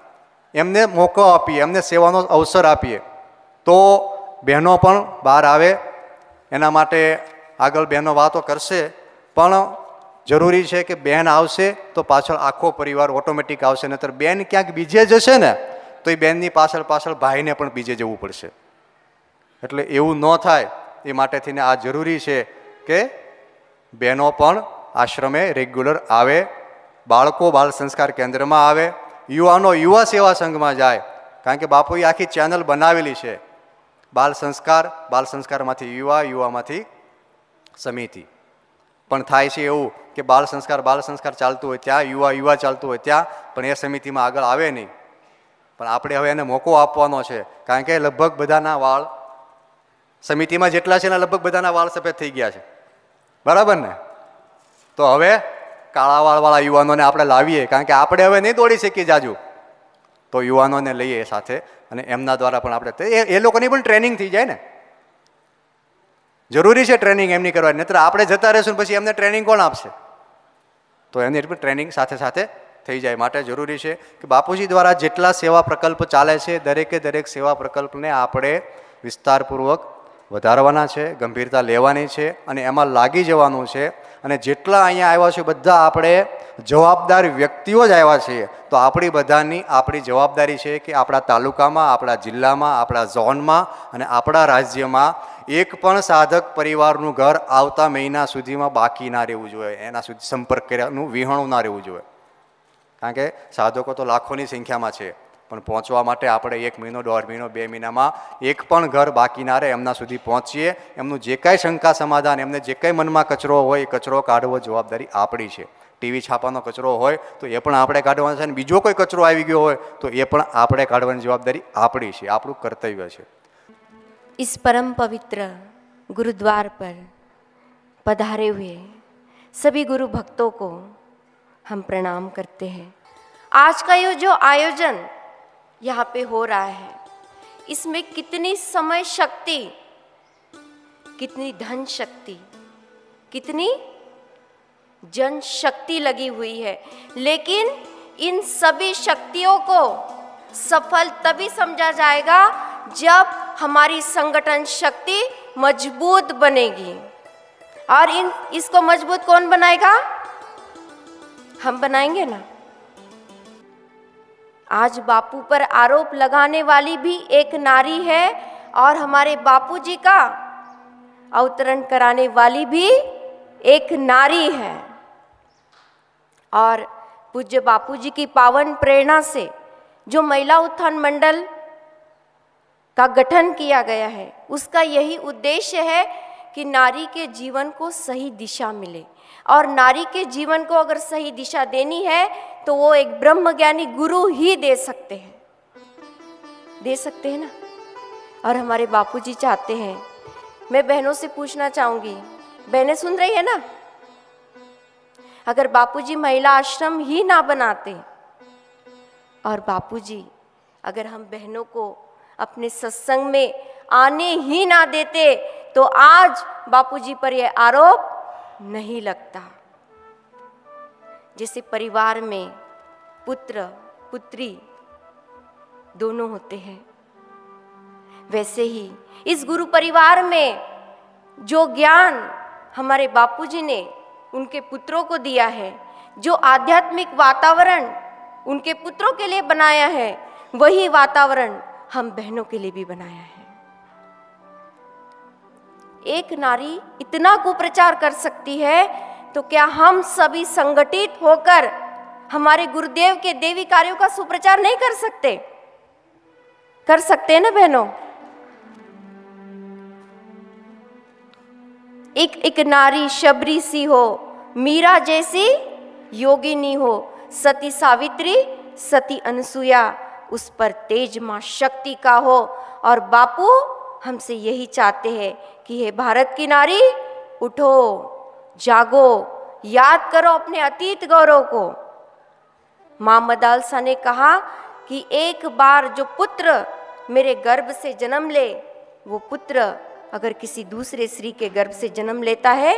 [SPEAKER 5] એમને મોકો આપીએ એમને સેવાનો અવસર આપીએ તો બહેનો પણ બહાર આવે એના માટે આગળ બહેનો વાતો કરશે પણ જરૂરી છે કે બેન આવશે તો પાછળ આખો પરિવાર ઓટોમેટિક આવશે નહીતર બેન ક્યાંક બીજે જશે ને તો એ બેનની પાછળ પાછળ ભાઈને પણ બીજે જવું પડશે એટલે એવું ન થાય એ માટે થઈને આ જરૂરી છે કે બહેનો પણ આશ્રમે રેગ્યુલર આવે બાળકો બાળ સંસ્કાર કેન્દ્રમાં આવે યુવાનો યુવા સેવા સંઘમાં જાય કારણ કે બાપુએ આખી ચેનલ બનાવેલી છે બાળ સંસ્કાર બાળ સંસ્કારમાંથી યુવા યુવામાંથી સમિતિ પણ થાય છે એવું કે બાળ સંસ્કાર બાળ સંસ્કાર ચાલતું હોય ત્યાં યુવા યુવા ચાલતું હોય ત્યાં પણ એ સમિતિમાં આગળ આવે નહીં પણ આપણે હવે એને મોકો આપવાનો છે કારણ કે લગભગ બધાના વાળ સમિતિમાં જેટલા છે ને લગભગ બધાના વાળ સફેદ થઈ ગયા છે બરાબર ને તો હવે કાળા વાળવાળા યુવાનોને આપણે લાવીએ કારણ કે આપણે હવે નહીં દોડી શકીએ જાજુ તો યુવાનોને લઈએ સાથે અને એમના દ્વારા પણ આપણે એ લોકોની પણ ટ્રેનિંગ થઈ જાય ને જરૂરી છે ટ્રેનિંગ એમની કરવાની નહીતર આપણે જતા રહેશું પછી એમને ટ્રેનિંગ કોણ આપશે તો એની પણ ટ્રેનિંગ સાથે સાથે થઈ જાય માટે જરૂરી છે કે બાપુજી દ્વારા જેટલા સેવા પ્રકલ્પ ચાલે છે દરેકે દરેક સેવા પ્રકલ્પને આપણે વિસ્તારપૂર્વક વધારવાના છે ગંભીરતા લેવાની છે અને એમાં લાગી જવાનું છે અને જેટલા અહીંયા આવ્યા છે બધા આપણે જવાબદાર વ્યક્તિઓ જ આવ્યા છીએ તો આપણી બધાની આપણી જવાબદારી છે કે આપણા તાલુકામાં આપણા જિલ્લામાં આપણા ઝોનમાં અને આપણા રાજ્યમાં એક પણ સાધક પરિવારનું ઘર આવતા મહિના સુધીમાં બાકી ના રહેવું જોઈએ એના સુધી સંપર્ક કર્યાનું વિહણું ના રહેવું જોઈએ કારણ કે સાધકો તો લાખોની સંખ્યામાં છે પણ પહોંચવા માટે આપણે એક મહિનો દોઢ મહિનો બે મહિનામાં એક પણ ઘર બાકી ના રહે એમના સુધી પહોંચીએ એમનું જે કાંઈ શંકા સમાધાન એમને જે કાંઈ મનમાં કચરો હોય એ કચરો કાઢવો જવાબદારી આપણી છે टीवी छापाનો કચરો હોય તો એ પણ આપણે કાઢવાના છે અને બીજો કોઈ કચરો આવી ગયો હોય તો એ પણ આપણે કાઢવાની જવાબદારી આપણી છે આપણો કર્તવ્ય છે
[SPEAKER 6] ਇਸ પરમ પવિત્ર ગુરુદ્વાર પર પધારે हुए सभी गुरु भक्तों को हम प्रणाम करते हैं आज का यह जो आयोजन यहां पे हो रहा है इसमें कितनी समय शक्ति कितनी धन शक्ति कितनी जन शक्ति लगी हुई है लेकिन इन सभी शक्तियों को सफल तभी समझा जाएगा जब हमारी संगठन शक्ति मजबूत बनेगी और इन इसको मजबूत कौन बनाएगा हम बनाएंगे ना आज बापू पर आरोप लगाने वाली भी एक नारी है और हमारे बापूजी का अवतरण कराने वाली भी एक नारी है और पूज्य बापू जी की पावन प्रेरणा से जो महिला उत्थान मंडल का गठन किया गया है उसका यही उद्देश्य है कि नारी के जीवन को सही दिशा मिले और नारी के जीवन को अगर सही दिशा देनी है तो वो एक ब्रह्मज्ञानी गुरु ही दे सकते हैं दे सकते हैं ना और हमारे बापूजी चाहते हैं मैं बहनों से पूछना चाहूंगी बहनें सुन रही है ना अगर बापूजी महिला आश्रम ही ना बनाते और बापूजी अगर हम बहनों को अपने सत्संग में आने ही ना देते तो आज बापूजी पर यह आरोप नहीं लगता जैसे परिवार में पुत्र पुत्री दोनों होते हैं वैसे ही इस गुरु परिवार में जो ज्ञान हमारे बापूजी ने उनके पुत्रों को दिया है जो आध्यात्मिक वातावरण उनके पुत्रों के लिए बनाया है वही वातावरण हम बहनों के लिए भी बनाया है एक नारी इतना कुप्रचार कर सकती है तो क्या हम सभी संगठित होकर हमारे गुरुदेव के देवी कार्यों का सुप्रचार नहीं कर सकते कर सकते हैं ना बहनों एक एक नारी शबरी सी हो मीरा जैसी योगिनी हो सती सावित्री सती अनसुया उस पर तेज माँ शक्ति का हो और बापू हमसे यही चाहते हैं कि हे भारत की नारी उठो जागो याद करो अपने अतीत गौरव को माँ मदालसा ने कहा कि एक बार जो पुत्र मेरे गर्भ से जन्म ले वो पुत्र अगर किसी दूसरे स्त्री के गर्भ से जन्म लेता है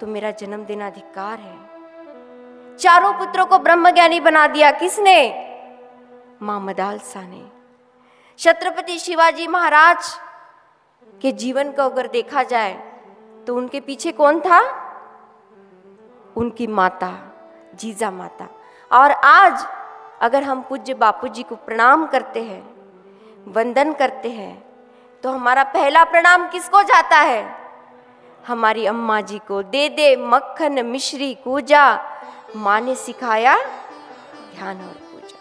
[SPEAKER 6] तो मेरा जन्मदिन अधिकार है चारों पुत्रों को ब्रह्मज्ञानी बना दिया किसने मां मदालसा ने छत्रपति शिवाजी महाराज के जीवन को अगर देखा जाए तो उनके पीछे कौन था उनकी माता जीजा माता और आज अगर हम पूज्य बापू जी को प्रणाम करते हैं वंदन करते हैं तो हमारा पहला प्रणाम किसको जाता है हमारी अम्मा जी को दे दे मक्खन मिश्री कूजा माँ ने सिखाया ध्यान और पूजा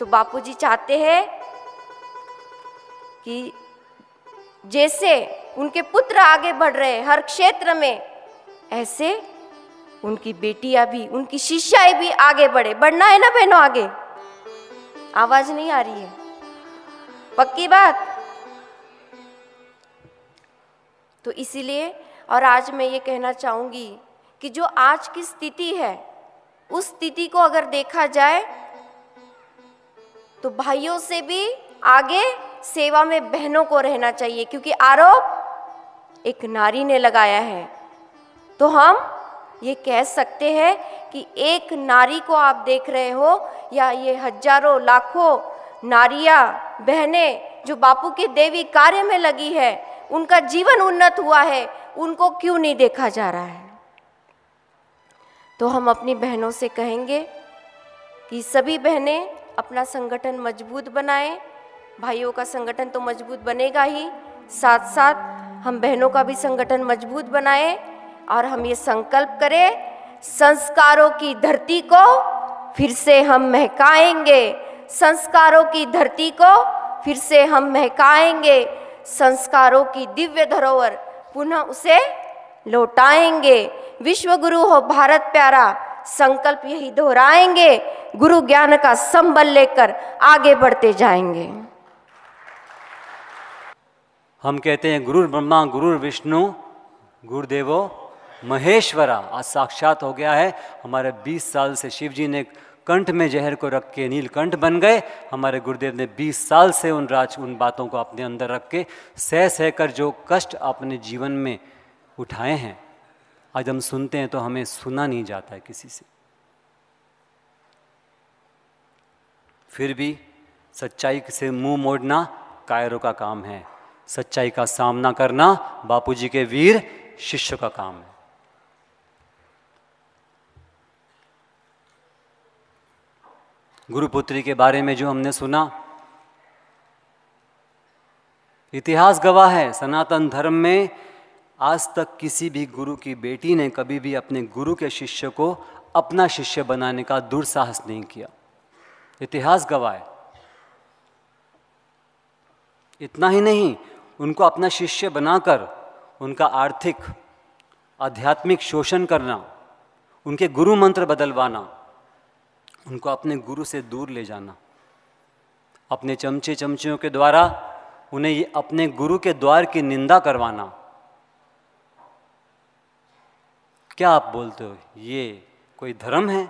[SPEAKER 6] तो बापू जी चाहते हैं कि जैसे उनके पुत्र आगे बढ़ रहे हर क्षेत्र में ऐसे उनकी बेटियां भी उनकी शिष्याएं भी आगे बढ़े बढ़ना है ना बहनों आगे आवाज नहीं आ रही है पक्की बात तो इसीलिए और आज मैं ये कहना चाहूँगी कि जो आज की स्थिति है उस स्थिति को अगर देखा जाए तो भाइयों से भी आगे सेवा में बहनों को रहना चाहिए क्योंकि आरोप एक नारी ने लगाया है तो हम ये कह सकते हैं कि एक नारी को आप देख रहे हो या ये हजारों लाखों नारियां बहनें जो बापू के देवी कार्य में लगी है उनका जीवन उन्नत हुआ है उनको क्यों नहीं देखा जा रहा है तो हम अपनी बहनों से कहेंगे कि सभी बहनें अपना संगठन मजबूत बनाएं भाइयों का संगठन तो मजबूत बनेगा ही साथ साथ हम बहनों का भी संगठन मजबूत बनाएं और हम ये संकल्प करें संस्कारों की धरती को फिर से हम महकाएंगे संस्कारों की धरती को फिर से हम महकाएंगे संस्कारों की दिव्य धरोहर पुनः उसे लौटाएंगे विश्व गुरु हो भारत प्यारा संकल्प यही दोहराएंगे गुरु ज्ञान का संबल लेकर आगे बढ़ते जाएंगे
[SPEAKER 7] हम कहते हैं गुरु ब्रह्मा गुरु विष्णु गुरुदेवो महेश्वरा आज साक्षात हो गया है हमारे 20 साल से शिव जी ने कंठ में जहर को रख के नीलकंठ बन गए हमारे गुरुदेव ने 20 साल से उन राज उन बातों को अपने अंदर रख के सह सह कर जो कष्ट अपने जीवन में उठाए हैं आज हम सुनते हैं तो हमें सुना नहीं जाता है किसी से फिर भी सच्चाई से मुंह मोड़ना कायरों का काम है सच्चाई का सामना करना बापूजी के वीर शिष्य का काम है गुरुपुत्री के बारे में जो हमने सुना इतिहास गवाह है सनातन धर्म में आज तक किसी भी गुरु की बेटी ने कभी भी अपने गुरु के शिष्य को अपना शिष्य बनाने का दुर्साहस नहीं किया इतिहास गवाह है इतना ही नहीं उनको अपना शिष्य बनाकर उनका आर्थिक आध्यात्मिक शोषण करना उनके गुरु मंत्र बदलवाना उनको अपने गुरु से दूर ले जाना अपने चमचे चमचियों के द्वारा उन्हें अपने गुरु के द्वार की निंदा करवाना क्या आप बोलते हो ये कोई धर्म है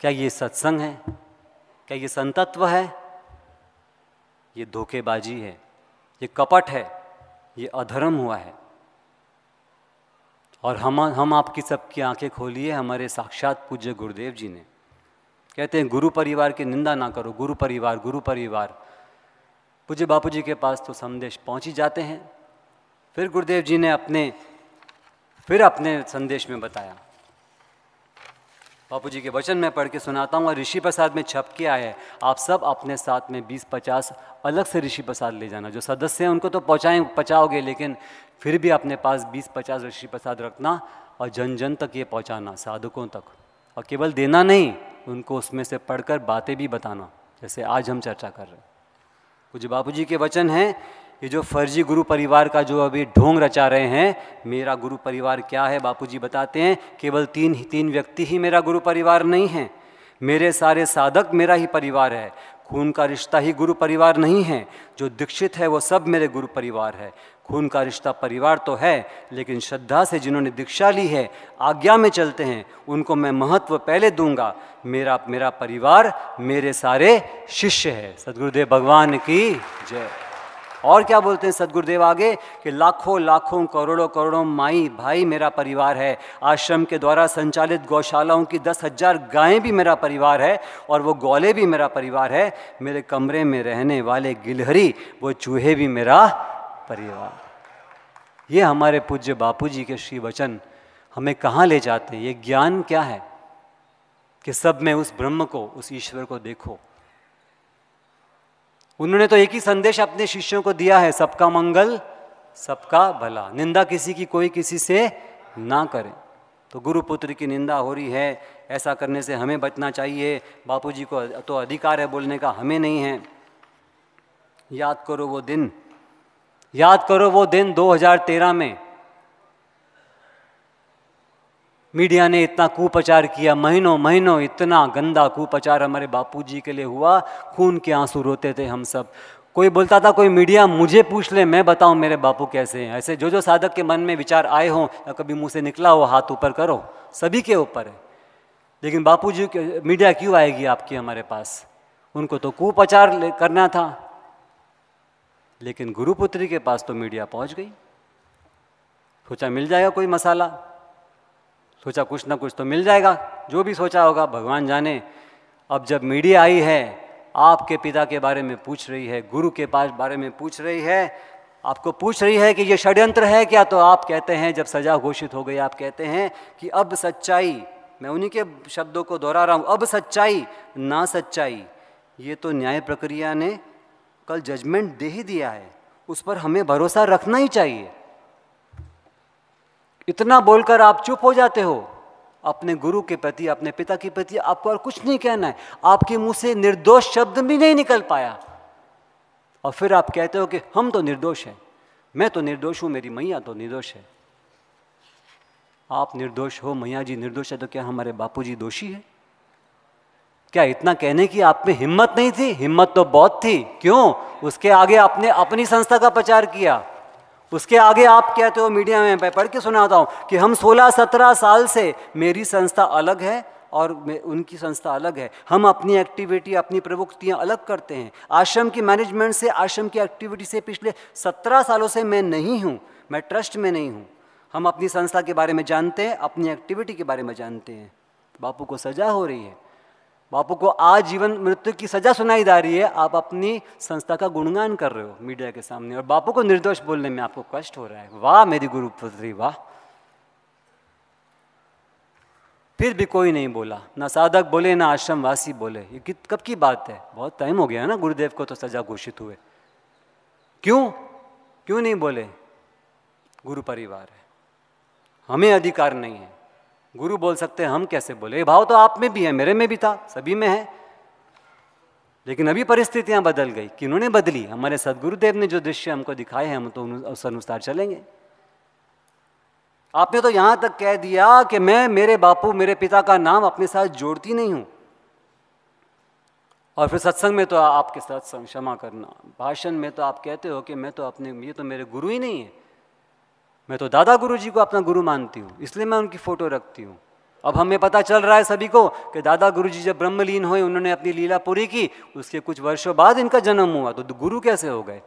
[SPEAKER 7] क्या ये सत्संग है क्या ये संतत्व है ये धोखेबाजी है ये कपट है ये अधर्म हुआ है और हम हम आपकी सबकी आंखें खोलिए हमारे साक्षात पूज्य गुरुदेव जी ने कहते हैं गुरु परिवार की निंदा ना करो गुरु परिवार गुरु परिवार पूज्य बापू जी के पास तो संदेश पहुँच ही जाते हैं फिर गुरुदेव जी ने अपने फिर अपने संदेश में बताया बापू जी के वचन में पढ़ के सुनाता हूँ और ऋषि प्रसाद में छप के आए आप सब अपने साथ में 20-50 अलग से ऋषि प्रसाद ले जाना जो सदस्य हैं उनको तो पहुँचाएँ पहुँचाओगे लेकिन फिर भी अपने पास 20-50 ऋषि प्रसाद रखना और जन जन तक ये पहुंचाना साधकों तक और केवल देना नहीं उनको उसमें से पढ़कर बातें भी बताना जैसे आज हम चर्चा कर रहे हैं पूज्य बापू जी के वचन हैं ये जो फर्जी गुरु परिवार का जो अभी ढोंग रचा रहे हैं मेरा गुरु परिवार क्या है बापूजी बताते हैं केवल तीन ही तीन व्यक्ति ही मेरा गुरु परिवार नहीं है मेरे सारे साधक मेरा ही परिवार है खून का रिश्ता ही गुरु परिवार नहीं है जो दीक्षित है वो सब मेरे गुरु परिवार है खून का रिश्ता परिवार तो है लेकिन श्रद्धा से जिन्होंने दीक्षा ली है आज्ञा में चलते हैं उनको मैं महत्व पहले दूंगा मेरा मेरा परिवार मेरे सारे शिष्य है सदगुरुदेव भगवान की जय और क्या बोलते हैं सदगुरुदेव आगे कि लाखों लाखों करोड़ों करोड़ों माई भाई मेरा परिवार है आश्रम के द्वारा संचालित गौशालाओं की दस हजार गायें भी मेरा परिवार है और वो गौले भी मेरा परिवार है मेरे कमरे में रहने वाले गिलहरी वो चूहे भी मेरा परिवार ये हमारे पूज्य बापू के श्री वचन हमें कहाँ ले जाते हैं ये ज्ञान क्या है कि सब में उस ब्रह्म को उस ईश्वर को देखो उन्होंने तो एक ही संदेश अपने शिष्यों को दिया है सबका मंगल सबका भला निंदा किसी की कोई किसी से ना करें तो गुरु पुत्र की निंदा हो रही है ऐसा करने से हमें बचना चाहिए बापूजी को तो अधिकार है बोलने का हमें नहीं है याद करो वो दिन याद करो वो दिन 2013 में मीडिया ने इतना कुप्रचार किया महीनों महीनों इतना गंदा कुप्रचार हमारे बापूजी के लिए हुआ खून के आंसू रोते थे हम सब कोई बोलता था कोई मीडिया मुझे पूछ ले मैं बताऊं मेरे बापू कैसे हैं ऐसे जो जो साधक के मन में विचार आए हों या कभी मुंह से निकला हो हाथ ऊपर करो सभी के ऊपर है लेकिन बापू जी मीडिया क्यों आएगी आपकी हमारे पास उनको तो कुप्रचार करना था लेकिन गुरुपुत्री के पास तो मीडिया पहुंच गई सोचा मिल जाएगा कोई मसाला सोचा कुछ ना कुछ तो मिल जाएगा जो भी सोचा होगा भगवान जाने अब जब मीडिया आई है आपके पिता के बारे में पूछ रही है गुरु के पास बारे में पूछ रही है आपको पूछ रही है कि ये षड्यंत्र है क्या तो आप कहते हैं जब सजा घोषित हो गई आप कहते हैं कि अब सच्चाई मैं उन्हीं के शब्दों को दोहरा रहा हूँ अब सच्चाई ना सच्चाई ये तो न्याय प्रक्रिया ने कल जजमेंट दे ही दिया है उस पर हमें भरोसा रखना ही चाहिए इतना बोलकर आप चुप हो जाते हो अपने गुरु के प्रति अपने पिता के प्रति आपको और कुछ नहीं कहना है आपके मुंह से निर्दोष शब्द भी नहीं निकल पाया और फिर आप कहते हो कि हम तो निर्दोष हैं मैं तो निर्दोष हूं मेरी मैया तो निर्दोष है आप निर्दोष हो मैया जी निर्दोष है तो क्या हमारे बापू जी दोषी है क्या इतना कहने की आप में हिम्मत नहीं थी हिम्मत तो बहुत थी क्यों उसके आगे आपने अपनी संस्था का प्रचार किया उसके आगे आप कहते हो मीडिया में मैं पढ़ के सुनाता हूँ कि हम 16-17 साल से मेरी संस्था अलग है और उनकी संस्था अलग है हम अपनी एक्टिविटी अपनी प्रवृत्तियाँ अलग करते हैं आश्रम की मैनेजमेंट से आश्रम की एक्टिविटी से पिछले सत्रह सालों से मैं नहीं हूँ मैं ट्रस्ट में नहीं हूँ हम अपनी संस्था के बारे में जानते हैं अपनी एक्टिविटी के बारे में जानते हैं बापू को सजा हो रही है बापू को आजीवन मृत्यु की सजा सुनाई जा रही है आप अपनी संस्था का गुणगान कर रहे हो मीडिया के सामने और बापू को निर्दोष बोलने में आपको कष्ट हो रहा है वाह मेरी गुरु पुत्री वाह फिर भी कोई नहीं बोला ना साधक बोले ना आश्रमवासी बोले ये कब की बात है बहुत टाइम हो गया ना गुरुदेव को तो सजा घोषित हुए क्यों क्यों नहीं बोले गुरु परिवार है हमें अधिकार नहीं है गुरु बोल सकते हैं हम कैसे बोले ये भाव तो आप में भी है मेरे में भी था सभी में है लेकिन अभी परिस्थितियां बदल गई कि उन्होंने बदली हमारे सदगुरुदेव ने जो दृश्य हमको दिखाए हैं हम तो उस अनुसार चलेंगे आपने तो यहां तक कह दिया कि मैं मेरे बापू मेरे पिता का नाम अपने साथ जोड़ती नहीं हूं और फिर सत्संग में तो आपके साथ क्षमा करना भाषण में तो आप कहते हो कि मैं तो अपने ये तो मेरे गुरु ही नहीं है मैं तो दादा गुरु जी को अपना गुरु मानती हूँ इसलिए मैं उनकी फ़ोटो रखती हूँ अब हमें पता चल रहा है सभी को कि दादा गुरु जी जब ब्रह्मलीन हुए उन्होंने अपनी लीला पूरी की उसके कुछ वर्षों बाद इनका जन्म हुआ तो गुरु कैसे हो गए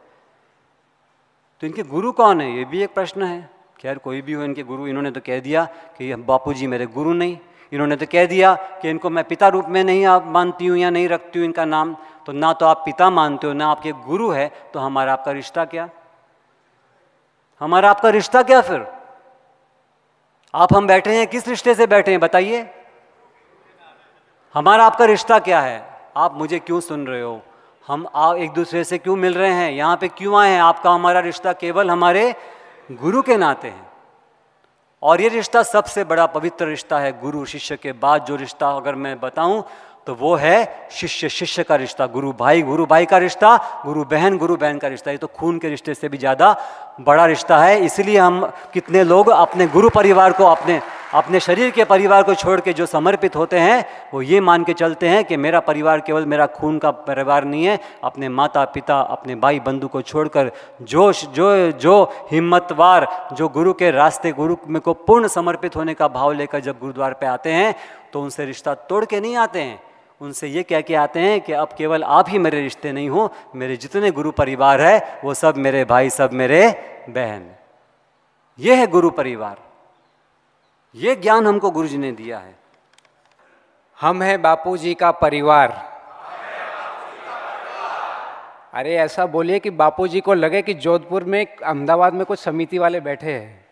[SPEAKER 7] तो इनके गुरु कौन है ये भी एक प्रश्न है खैर कोई भी हो इनके गुरु इन्होंने तो कह दिया कि बापू जी मेरे गुरु नहीं इन्होंने तो कह दिया कि इनको मैं पिता रूप में नहीं आप मानती हूँ या नहीं रखती हूँ इनका नाम तो ना तो आप पिता मानते हो ना आपके गुरु है तो हमारा आपका रिश्ता क्या हमारा आपका रिश्ता क्या फिर आप हम बैठे हैं किस रिश्ते से बैठे हैं बताइए हमारा आपका रिश्ता क्या है आप मुझे क्यों सुन रहे हो हम आप एक दूसरे से क्यों मिल रहे हैं यहां पे क्यों आए हैं आपका हमारा रिश्ता केवल हमारे गुरु के नाते हैं और ये रिश्ता सबसे बड़ा पवित्र रिश्ता है गुरु शिष्य के बाद जो रिश्ता अगर मैं बताऊं तो वो है शिष्य शिष्य का रिश्ता गुरु भाई गुरु भाई का रिश्ता गुरु बहन गुरु बहन का रिश्ता ये तो खून के रिश्ते से भी ज़्यादा बड़ा रिश्ता है इसलिए हम कितने लोग अपने गुरु परिवार को अपने अपने शरीर के परिवार को छोड़ के जो समर्पित होते हैं वो ये मान के चलते हैं कि मेरा परिवार केवल मेरा खून का परिवार नहीं है अपने माता पिता अपने भाई बंधु को छोड़कर जो जो जो हिम्मतवार जो गुरु के रास्ते गुरु में को पूर्ण समर्पित होने का भाव लेकर जब गुरुद्वार पे आते हैं तो उनसे रिश्ता तोड़ के नहीं आते हैं उनसे ये कह के आते हैं कि अब केवल आप ही मेरे रिश्ते नहीं हो मेरे जितने गुरु परिवार है वो सब मेरे भाई सब मेरे बहन ये है गुरु परिवार ये
[SPEAKER 1] ज्ञान हमको गुरु जी ने दिया है हम हैं बापू जी का परिवार अरे ऐसा बोलिए कि बापू जी को लगे कि जोधपुर में अहमदाबाद में कुछ समिति वाले बैठे हैं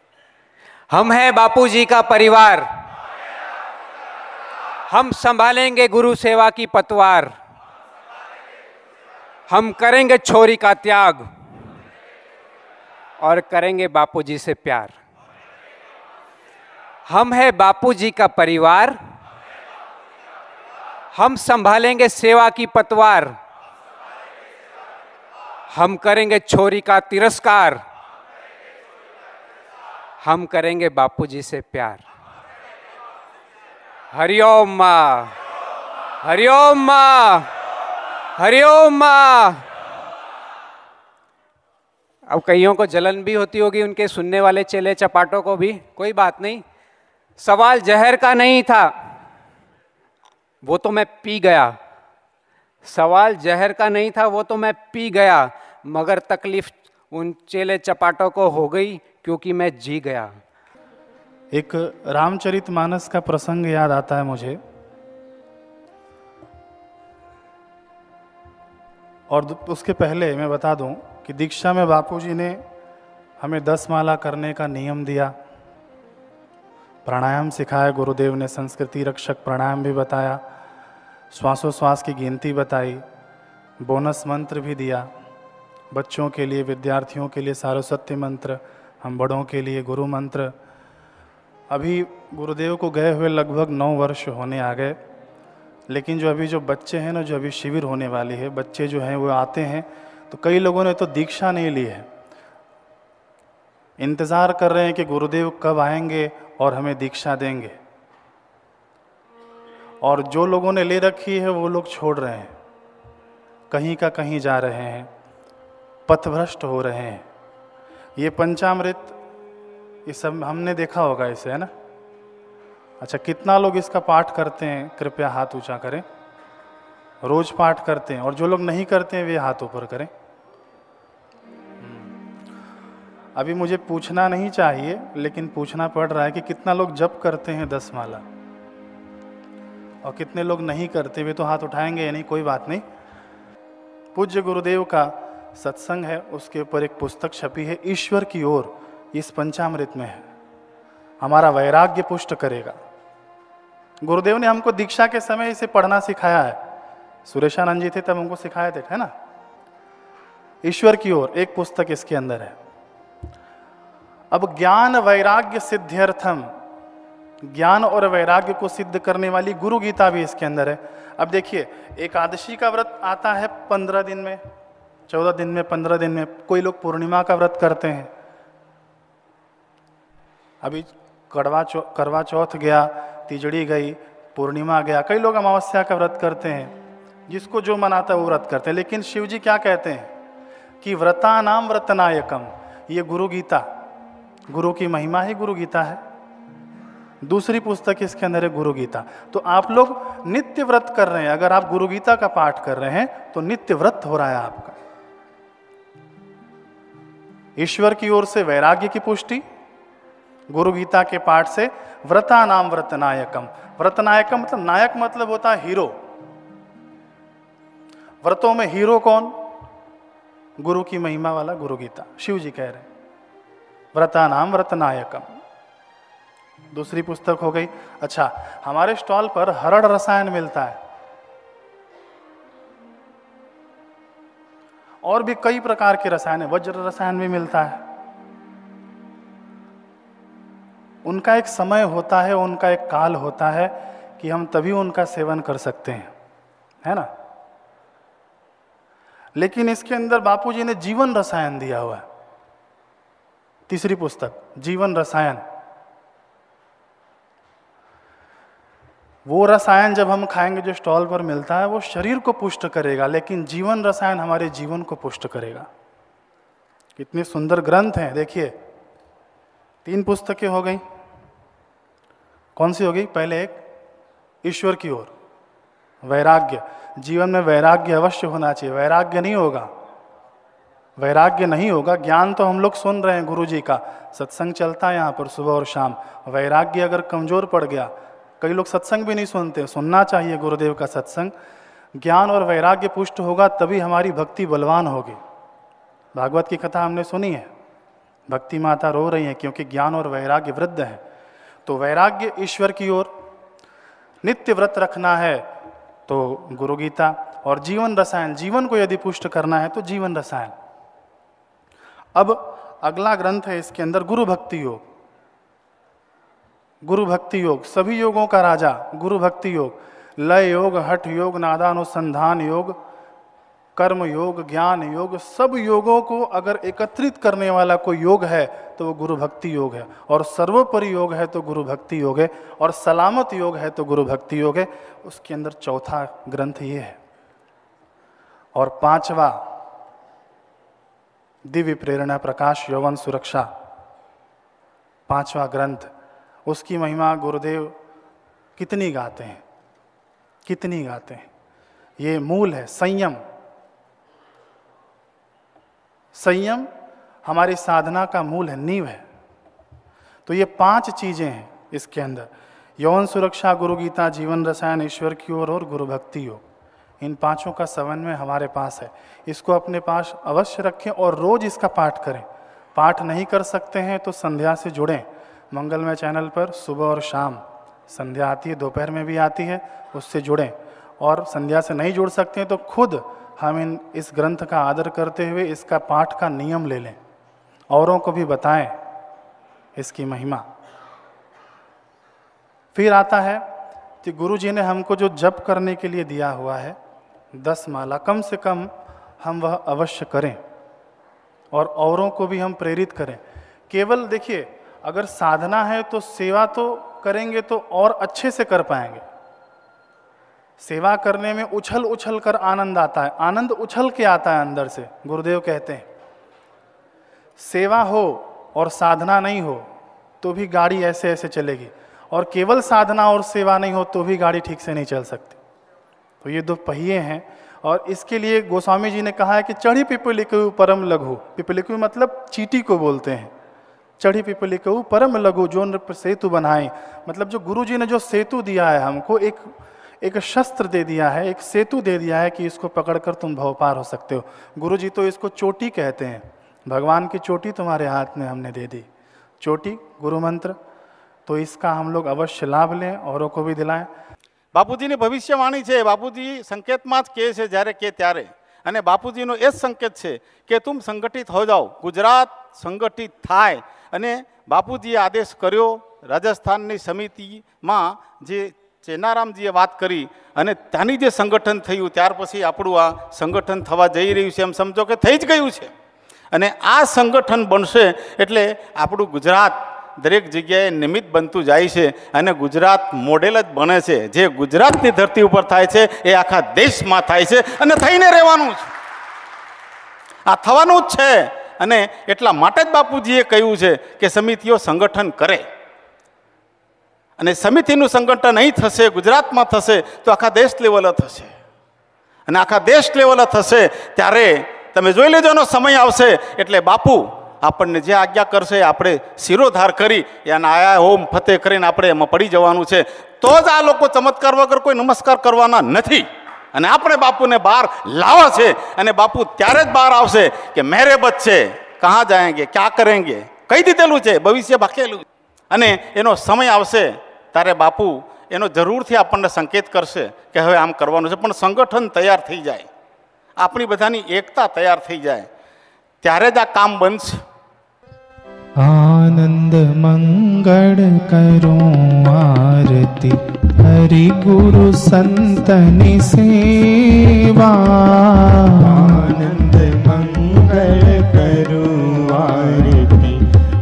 [SPEAKER 1] हम हैं बापू जी का परिवार हम संभालेंगे गुरु सेवा की पतवार हम करेंगे छोरी का त्याग और करेंगे बापूजी से प्यार हम है बापूजी का परिवार हम संभालेंगे सेवा की पतवार हम करेंगे छोरी का तिरस्कार हम करेंगे बापूजी से प्यार हरिओम माँ हरिओम माँ हरिओम माँ अब कईयों को जलन भी होती होगी उनके सुनने वाले चेले चपाटों को भी कोई बात नहीं सवाल जहर का नहीं था वो तो मैं पी गया सवाल जहर का नहीं था वो तो मैं पी गया मगर तकलीफ उन चेले चपाटों को हो गई क्योंकि मैं जी गया
[SPEAKER 8] एक रामचरित मानस का प्रसंग याद आता है मुझे और उसके पहले मैं बता दूं कि दीक्षा में बापूजी ने हमें दस माला करने का नियम दिया प्राणायाम सिखाया गुरुदेव ने संस्कृति रक्षक प्राणायाम भी बताया श्वासोश्वास की गिनती बताई बोनस मंत्र भी दिया बच्चों के लिए विद्यार्थियों के लिए सारस्वती मंत्र हम बड़ों के लिए गुरु मंत्र अभी गुरुदेव को गए हुए लगभग नौ वर्ष होने आ गए लेकिन जो अभी जो बच्चे हैं ना जो अभी शिविर होने वाली है बच्चे जो हैं वो आते हैं तो कई लोगों ने तो दीक्षा नहीं ली है इंतज़ार कर रहे हैं कि गुरुदेव कब आएंगे और हमें दीक्षा देंगे और जो लोगों ने ले रखी है वो लोग छोड़ रहे हैं कहीं का कहीं जा रहे हैं पथभ्रष्ट हो रहे हैं ये पंचामृत ये सब हमने देखा होगा इसे है ना अच्छा कितना लोग इसका पाठ करते हैं कृपया हाथ ऊंचा करें रोज पाठ करते हैं और जो लोग नहीं करते हैं वे हाथ ऊपर करें हम्म। अभी मुझे पूछना नहीं चाहिए लेकिन पूछना पड़ रहा है कि कितना लोग जप करते हैं दस माला और कितने लोग नहीं करते वे तो हाथ उठाएंगे या नहीं कोई बात नहीं पूज्य गुरुदेव का सत्संग है उसके ऊपर एक पुस्तक छपी है ईश्वर की ओर इस पंचामृत में है हमारा वैराग्य पुष्ट करेगा गुरुदेव ने हमको दीक्षा के समय इसे पढ़ना सिखाया है सुरेशानंद जी थे तब हमको सिखाए थे है ना ईश्वर की ओर एक पुस्तक इसके अंदर है अब ज्ञान वैराग्य सिद्ध्यर्थम ज्ञान और वैराग्य को सिद्ध करने वाली गुरु गीता भी इसके अंदर है अब देखिए एकादशी का व्रत आता है पंद्रह दिन में चौदह दिन में पंद्रह दिन में कोई लोग पूर्णिमा का व्रत करते हैं अभी कड़वा चौ करवा चौथ गया तिजड़ी गई पूर्णिमा गया कई लोग अमावस्या का व्रत करते हैं जिसको जो मनाता है वो व्रत करते हैं लेकिन शिव जी क्या कहते हैं कि व्रता नाम व्रतनायकम ये गुरु गीता गुरु की महिमा ही गुरु गीता है दूसरी पुस्तक इसके अंदर है गुरु गीता तो आप लोग नित्य व्रत कर रहे हैं अगर आप गुरु गीता का पाठ कर रहे हैं तो नित्य व्रत हो रहा है आपका ईश्वर की ओर से वैराग्य की पुष्टि गुरु गीता के पाठ से व्रता नाम व्रतनायकम व्रतनायकम मतलब नायक मतलब होता है हीरो व्रतों में हीरो कौन गुरु की महिमा वाला गुरु गीता शिव जी कह रहे व्रता नाम व्रतनायकम दूसरी पुस्तक हो गई अच्छा हमारे स्टॉल पर हरड़ रसायन मिलता है और भी कई प्रकार के रसायन है वज्र रसायन भी मिलता है उनका एक समय होता है उनका एक काल होता है कि हम तभी उनका सेवन कर सकते हैं है ना लेकिन इसके अंदर बापूजी ने जीवन रसायन दिया हुआ है तीसरी पुस्तक जीवन रसायन वो रसायन जब हम खाएंगे जो स्टॉल पर मिलता है वो शरीर को पुष्ट करेगा लेकिन जीवन रसायन हमारे जीवन को पुष्ट करेगा कितने सुंदर ग्रंथ हैं देखिए तीन पुस्तकें हो गई कौन सी हो गई पहले एक ईश्वर की ओर वैराग्य जीवन में वैराग्य अवश्य होना चाहिए वैराग्य नहीं होगा वैराग्य नहीं होगा ज्ञान तो हम लोग सुन रहे हैं गुरु जी का सत्संग चलता है यहाँ पर सुबह और शाम वैराग्य अगर कमजोर पड़ गया कई लोग सत्संग भी नहीं सुनते सुनना चाहिए गुरुदेव का सत्संग ज्ञान और वैराग्य पुष्ट होगा तभी हमारी भक्ति बलवान होगी भागवत की कथा हमने सुनी है भक्ति माता रो रही हैं क्योंकि ज्ञान और वैराग्य वृद्ध है तो वैराग्य ईश्वर की ओर नित्य व्रत रखना है तो गुरु गीता और जीवन रसायन जीवन को यदि पुष्ट करना है तो जीवन रसायन अब अगला ग्रंथ है इसके अंदर गुरु भक्ति योग गुरु भक्ति योग सभी योगों का राजा गुरु भक्ति योग लय योग हठ योग नादानुसंधान योग कर्म योग ज्ञान योग सब योगों को अगर एकत्रित करने वाला कोई योग है तो वो गुरु भक्ति योग है और सर्वोपरि योग है तो गुरु भक्ति योग है और सलामत योग है तो गुरु भक्ति योग है उसके अंदर चौथा ग्रंथ ये है और पांचवा दिव्य प्रेरणा प्रकाश यौवन सुरक्षा पांचवा ग्रंथ उसकी महिमा गुरुदेव कितनी गाते हैं कितनी गाते हैं ये मूल है संयम संयम हमारी साधना का मूल है नींव है तो ये पांच चीज़ें हैं इसके अंदर यौन सुरक्षा गुरु गीता जीवन रसायन ईश्वर की ओर और गुरु भक्ति योग इन पांचों का समन्वय हमारे पास है इसको अपने पास अवश्य रखें और रोज़ इसका पाठ करें पाठ नहीं कर सकते हैं तो संध्या से जुड़ें मंगलमय चैनल पर सुबह और शाम संध्या आती है दोपहर में भी आती है उससे जुड़ें और संध्या से नहीं जुड़ सकते हैं तो खुद हम इन इस ग्रंथ का आदर करते हुए इसका पाठ का नियम ले लें औरों को भी बताएं इसकी महिमा फिर आता है कि गुरु जी ने हमको जो जप करने के लिए दिया हुआ है दस माला कम से कम हम वह अवश्य करें और औरों को भी हम प्रेरित करें केवल देखिए अगर साधना है तो सेवा तो करेंगे तो और अच्छे से कर पाएंगे सेवा करने में उछल उछल कर आनंद आता है आनंद उछल के आता है अंदर से गुरुदेव कहते हैं सेवा हो और साधना नहीं हो तो भी गाड़ी ऐसे ऐसे चलेगी और केवल साधना और सेवा नहीं हो तो भी गाड़ी ठीक से नहीं चल सकती तो ये दो पहिए हैं और इसके लिए गोस्वामी जी ने कहा है कि चढ़ी पिपलिकु परम लघु पिपलिकु मतलब चीटी को बोलते हैं चढ़ी पिपलिकु परम लघु जो नृप सेतु बनाए मतलब जो गुरु जी ने जो सेतु दिया है हमको एक एक शस्त्र दे दिया है एक सेतु दे दिया है कि इसको पकड़कर तुम भवपार हो सकते हो गुरु जी तो इसको चोटी कहते हैं भगवान की चोटी तुम्हारे हाथ में हमने दे दी चोटी गुरु मंत्र तो इसका हम लोग अवश्य लाभ लें औरों को भी दिलाएं
[SPEAKER 9] બાપુજીની ભવિષ્યવાણી છે બાપુજી સંકેતમાં के કહે છે के કે अने बापू जी એ संकेत है कि तुम संगठित हो जाओ गुजरात संगठित थाय बापू जी आदेश करो राजस्थान समिति में जे ચેનારામજીએ વાત કરી અને ત્યાંની જે સંગઠન થયું ત્યાર પછી આપણું આ સંગઠન થવા જઈ રહ્યું છે એમ સમજો કે થઈ જ ગયું છે અને આ સંગઠન બનશે એટલે આપણું ગુજરાત દરેક જગ્યાએ નિમિત્ત બનતું જાય છે અને ગુજરાત મોડેલ જ બને છે જે ગુજરાતની ધરતી ઉપર થાય છે એ આખા દેશમાં થાય છે અને થઈને રહેવાનું છે આ થવાનું જ છે અને એટલા માટે જ બાપુજીએ કહ્યું છે કે સમિતિઓ સંગઠન કરે અને સમિતિનું સંગઠન અહીં થશે ગુજરાતમાં થશે તો આખા દેશ લેવલે થશે અને આખા દેશ લેવલે થશે ત્યારે તમે જોઈ લેજોનો સમય આવશે એટલે બાપુ આપણને જે આજ્ઞા કરશે આપણે શિરોધાર કરી અને આયા હોમ ફતે કરીને આપણે એમાં પડી જવાનું છે તો જ આ લોકો ચમત્કાર વગર કોઈ નમસ્કાર કરવાના નથી અને આપણે બાપુને બહાર લાવવા છે અને બાપુ ત્યારે જ બહાર આવશે કે મેરે બચ્ચે કહાં જાયંગે ક્યાં કરેંગે કહી દીધેલું છે ભવિષ્ય બાકેલું અને એનો સમય આવશે ત્યારે બાપુ એનો જરૂરથી આપણને સંકેત કરશે કે હવે આમ કરવાનું છે પણ સંગઠન તૈયાર થઈ જાય આપણી બધાની એકતા તૈયાર થઈ જાય ત્યારે જ આ કામ બનશે
[SPEAKER 10] આનંદ મંગળ કરો આરતી હરિ ગુરુ સંતની સેવા આનંદ મંગળ કરો આરતી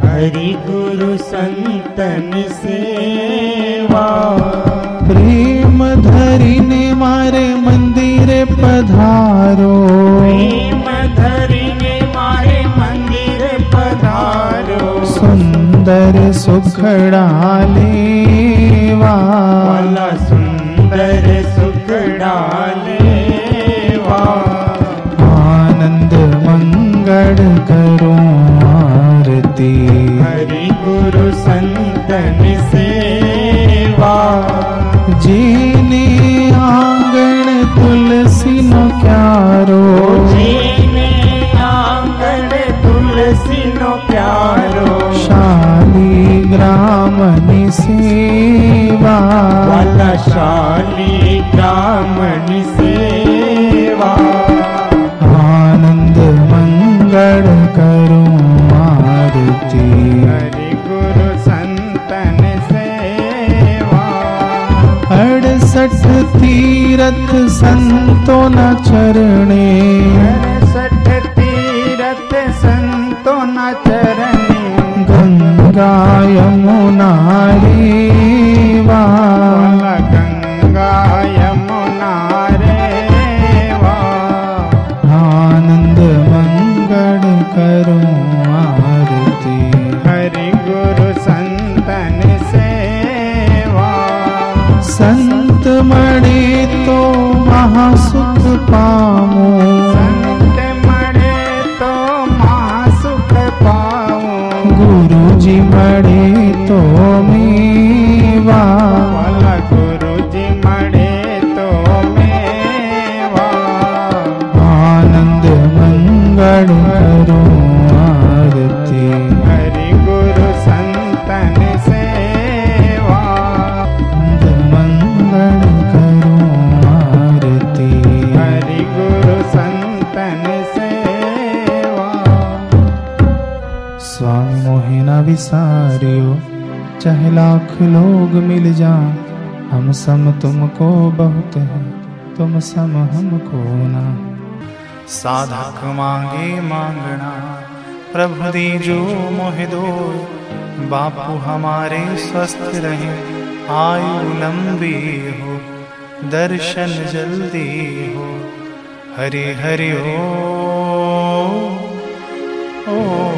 [SPEAKER 10] હરિ ગુરુ સંતની સેવા प्रेम धरी ने मारे मंदिर पधारो प्रेम धरिने मारे मंदिर पधारो सुंदर सुखड़ा लेवा सम को न साधक मांगे मांगना प्रभु जो मोह दो बापू हमारे स्वस्थ रहे आयु लंबी हो दर्शन जल्दी हो हरे हरि ओ, ओ